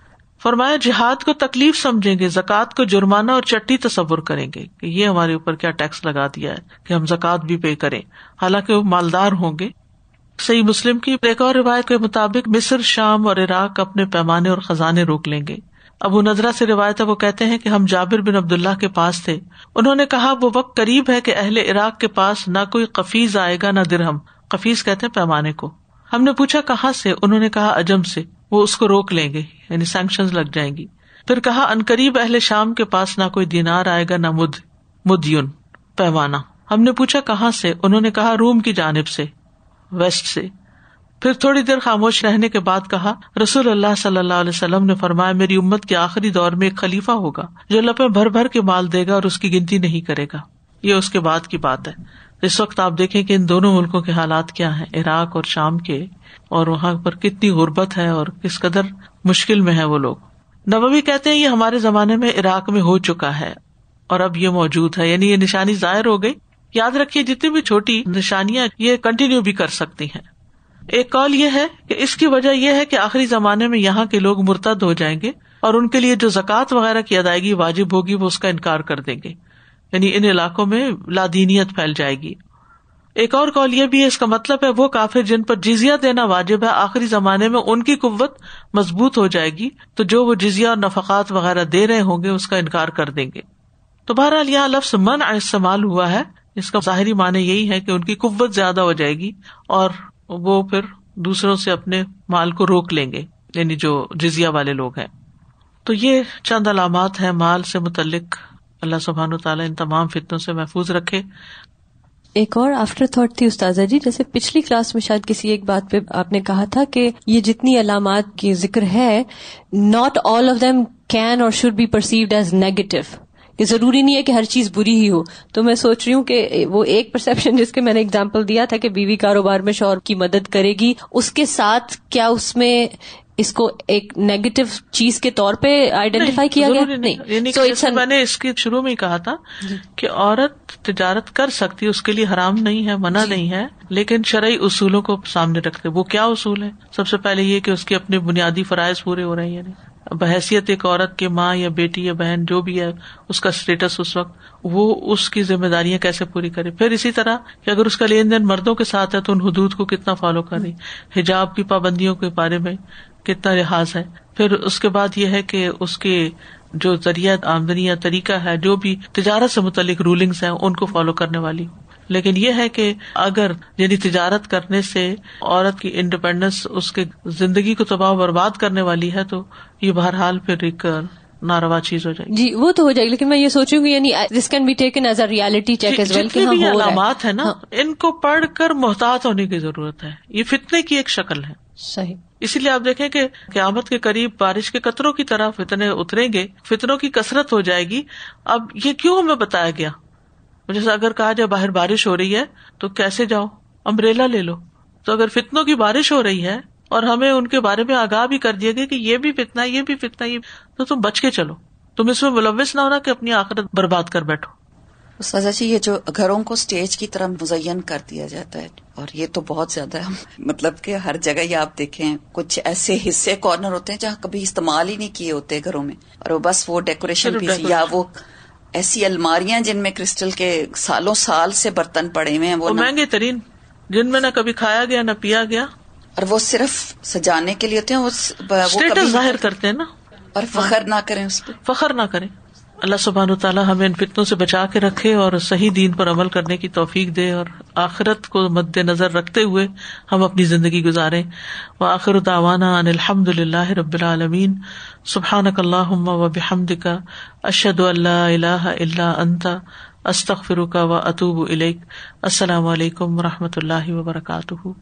फरमाया जिहाद को तकलीफ समझेंगे जक़ात को जुर्माना और चट्टी तस्वर करेंगे कि ये हमारे ऊपर क्या टैक्स लगा दिया है कि हम जक़ात भी पे करें हालांकि वो मालदार होंगे सही मुस्लिम की एक और रिवायत के मुताबिक मिस्र शाम और इराक अपने पैमाने और खजाने रोक लेंगे अबू नजरा से रिवायत है वो कहते हैं कि हम जाबिर बिन अब्दुल्ला के पास थे उन्होंने कहा वो वक्त करीब है की अहले इराक के पास न कोई कफीज आएगा ना दिरहम कफीज कहते हैं पैमाने को हमने पूछा कहाँ से उन्होंने कहा अजम से वो उसको रोक लेंगे यानी सेंक्शन लग जाएंगी फिर कहा अनकरीब अहले शाम के पास ना कोई दीनार आएगा ना मुद मुदयुन पैमाना हमने पूछा कहाँ से उन्होंने कहा रूम की जानब से वेस्ट से फिर थोड़ी देर खामोश रहने के बाद कहा रसूल अल्लाह सल्लल्लाहु अलैहि वसल्लम ने फरमाया मेरी उम्मत के आखिरी दौर में एक खलीफा होगा जो लपे भर भर के माल देगा और उसकी गिनती नहीं करेगा ये उसके बाद की बात है इस वक्त आप देखें कि इन दोनों मुल्कों के हालात क्या है इराक और शाम के और वहां पर कितनी गुर्बत है और किस कदर मुश्किल में है वो लोग नबी कहते हैं ये हमारे जमाने में इराक में हो चुका है और अब ये मौजूद है यानी ये निशानी जाहिर हो गई याद रखिये जितनी भी छोटी निशानियां ये कंटिन्यू भी कर सकती हैं एक कौल यह है कि इसकी वजह यह है कि आखिरी जमाने में यहाँ के लोग मुर्तद हो जाएंगे और उनके लिए जो जक़ात वगैरह की अदायगी वाजिब होगी वो उसका इनकार कर देंगे यानी इन इलाकों में लादीनियत फैल जाएगी एक और कौल ये भी है इसका मतलब है वो काफिर जिन पर जिजिया देना वाजिब है आखिरी जमाने में उनकी कुत मजबूत हो जाएगी तो जो वो जिजिया और नफाकत वगैरह दे रहे होंगे उसका इनकार कर देंगे तो बहरहाल यहाँ लफ्स मन इस्तेमाल हुआ है इसका जाहरी माने यही है कि उनकी कुत ज्यादा हो जाएगी और वो फिर दूसरों से अपने माल को रोक लेंगे यानी जो जिजिया वाले लोग हैं तो ये चंद अलामत है माल से मुतलक अल्लाह सुबहान तला इन तमाम फितों से महफूज रखे एक और आफ्टर थॉट थी उस्ताजा जी जैसे पिछली क्लास में शायद किसी एक बात पे आपने कहा था कि ये जितनी अलामत की जिक्र है not all of them can or should be perceived as negative कि जरूरी नहीं है कि हर चीज बुरी ही हो तो मैं सोच रही हूँ कि वो एक परसेप्शन जिसके मैंने एग्जाम्पल दिया था कि बीवी कारोबार में शौहर की मदद करेगी उसके साथ क्या उसमें इसको एक नेगेटिव चीज के तौर पे आइडेंटिफाई किया गया नहीं, नहीं। so an... मैंने इसके शुरू में ही कहा था कि औरत तजारत कर सकती है उसके लिए हराम नहीं है मना नहीं है लेकिन शराय उसूलों को सामने रखते वो क्या उसूल है सबसे पहले ये कि उसके अपने बुनियादी फरज पूरे हो रहे हैं बहसीत एक औरत की माँ या बेटी या बहन जो भी है उसका स्टेटस उस वक्त वो उसकी जिम्मेदारियां कैसे पूरी करे फिर इसी तरह कि अगर उसका लेन देन मर्दों के साथ है तो उन हदूद को कितना फॉलो करे हिजाब की पाबंदियों के बारे में कितना लिहाज है फिर उसके बाद यह है कि उसके जो जरिया आमदनी या तरीका है जो भी तजारत से मुतलिक रूलिंग्स हैं उनको फॉलो करने वाली हूँ लेकिन यह है कि अगर यानी तजारत करने से औरत की इंडिपेंडेंस उसके जिंदगी को तबाह बर्बाद करने वाली है तो ये बहरहाल फिर एक नारवा चीज हो जाएगी जी वो तो हो जाएगी लेकिन मैं ये सोचूंगी यानी this can be take as a reality check as well कि हाँ, अलामत है ना हाँ। इनको पढ़कर मोहतात होने की जरूरत है ये फितने की एक शक्ल है सही इसीलिए आप देखें कि क्यामत के करीब बारिश के कतरों की तरह फितने उतरेंगे फितरों की कसरत हो जाएगी अब ये क्यों हमें बताया गया जैसे अगर कहा जाए बाहर बारिश हो रही है तो कैसे जाओ अम्ब्रेला ले लो तो अगर फितनों की बारिश हो रही है और हमें उनके बारे में आगाह भी कर दिया गया कि ये भी फितना ये भी फितना ये तो तुम बच के चलो तुम इसमें मुलविस ना होना कि अपनी आखिरत बर्बाद कर बैठो सजा जी ये जो घरों को स्टेज की तरह मुजयन कर दिया जाता है और ये तो बहुत ज्यादा मतलब कि हर जगह ये आप देखें कुछ ऐसे हिस्से कॉर्नर होते हैं जहाँ कभी इस्तेमाल ही नहीं किए होते घरों में और वो बस वो डेकोरेशन भी या वो ऐसी अलमारियां जिनमें क्रिस्टल के सालों साल से बर्तन पड़े हुए हैं वो महंगे तरीन जिनमें ना कभी खाया गया ना पिया गया और वो सिर्फ सजाने के लिए होते हैं वो, वो जाहिर करते हैं ना और फखर ना करें उस पर फखर ना करें अल्लाह सुबहान तला हमें इन फितनों से बचा के रखे और सही दीन पर अमल करने की तोफीक दे और आखिरत को मद्देनजर रखते हुए हम अपनी जिंदगी गुजारें व आखिर दावाना अनिलहमदिल्ला रबालमीन सुबहानकल्ला वबहमदिका अशद अल्ला अंता अस्तफ़िरुका व अतूब इलेक असलकम वरहमत ला वबरकू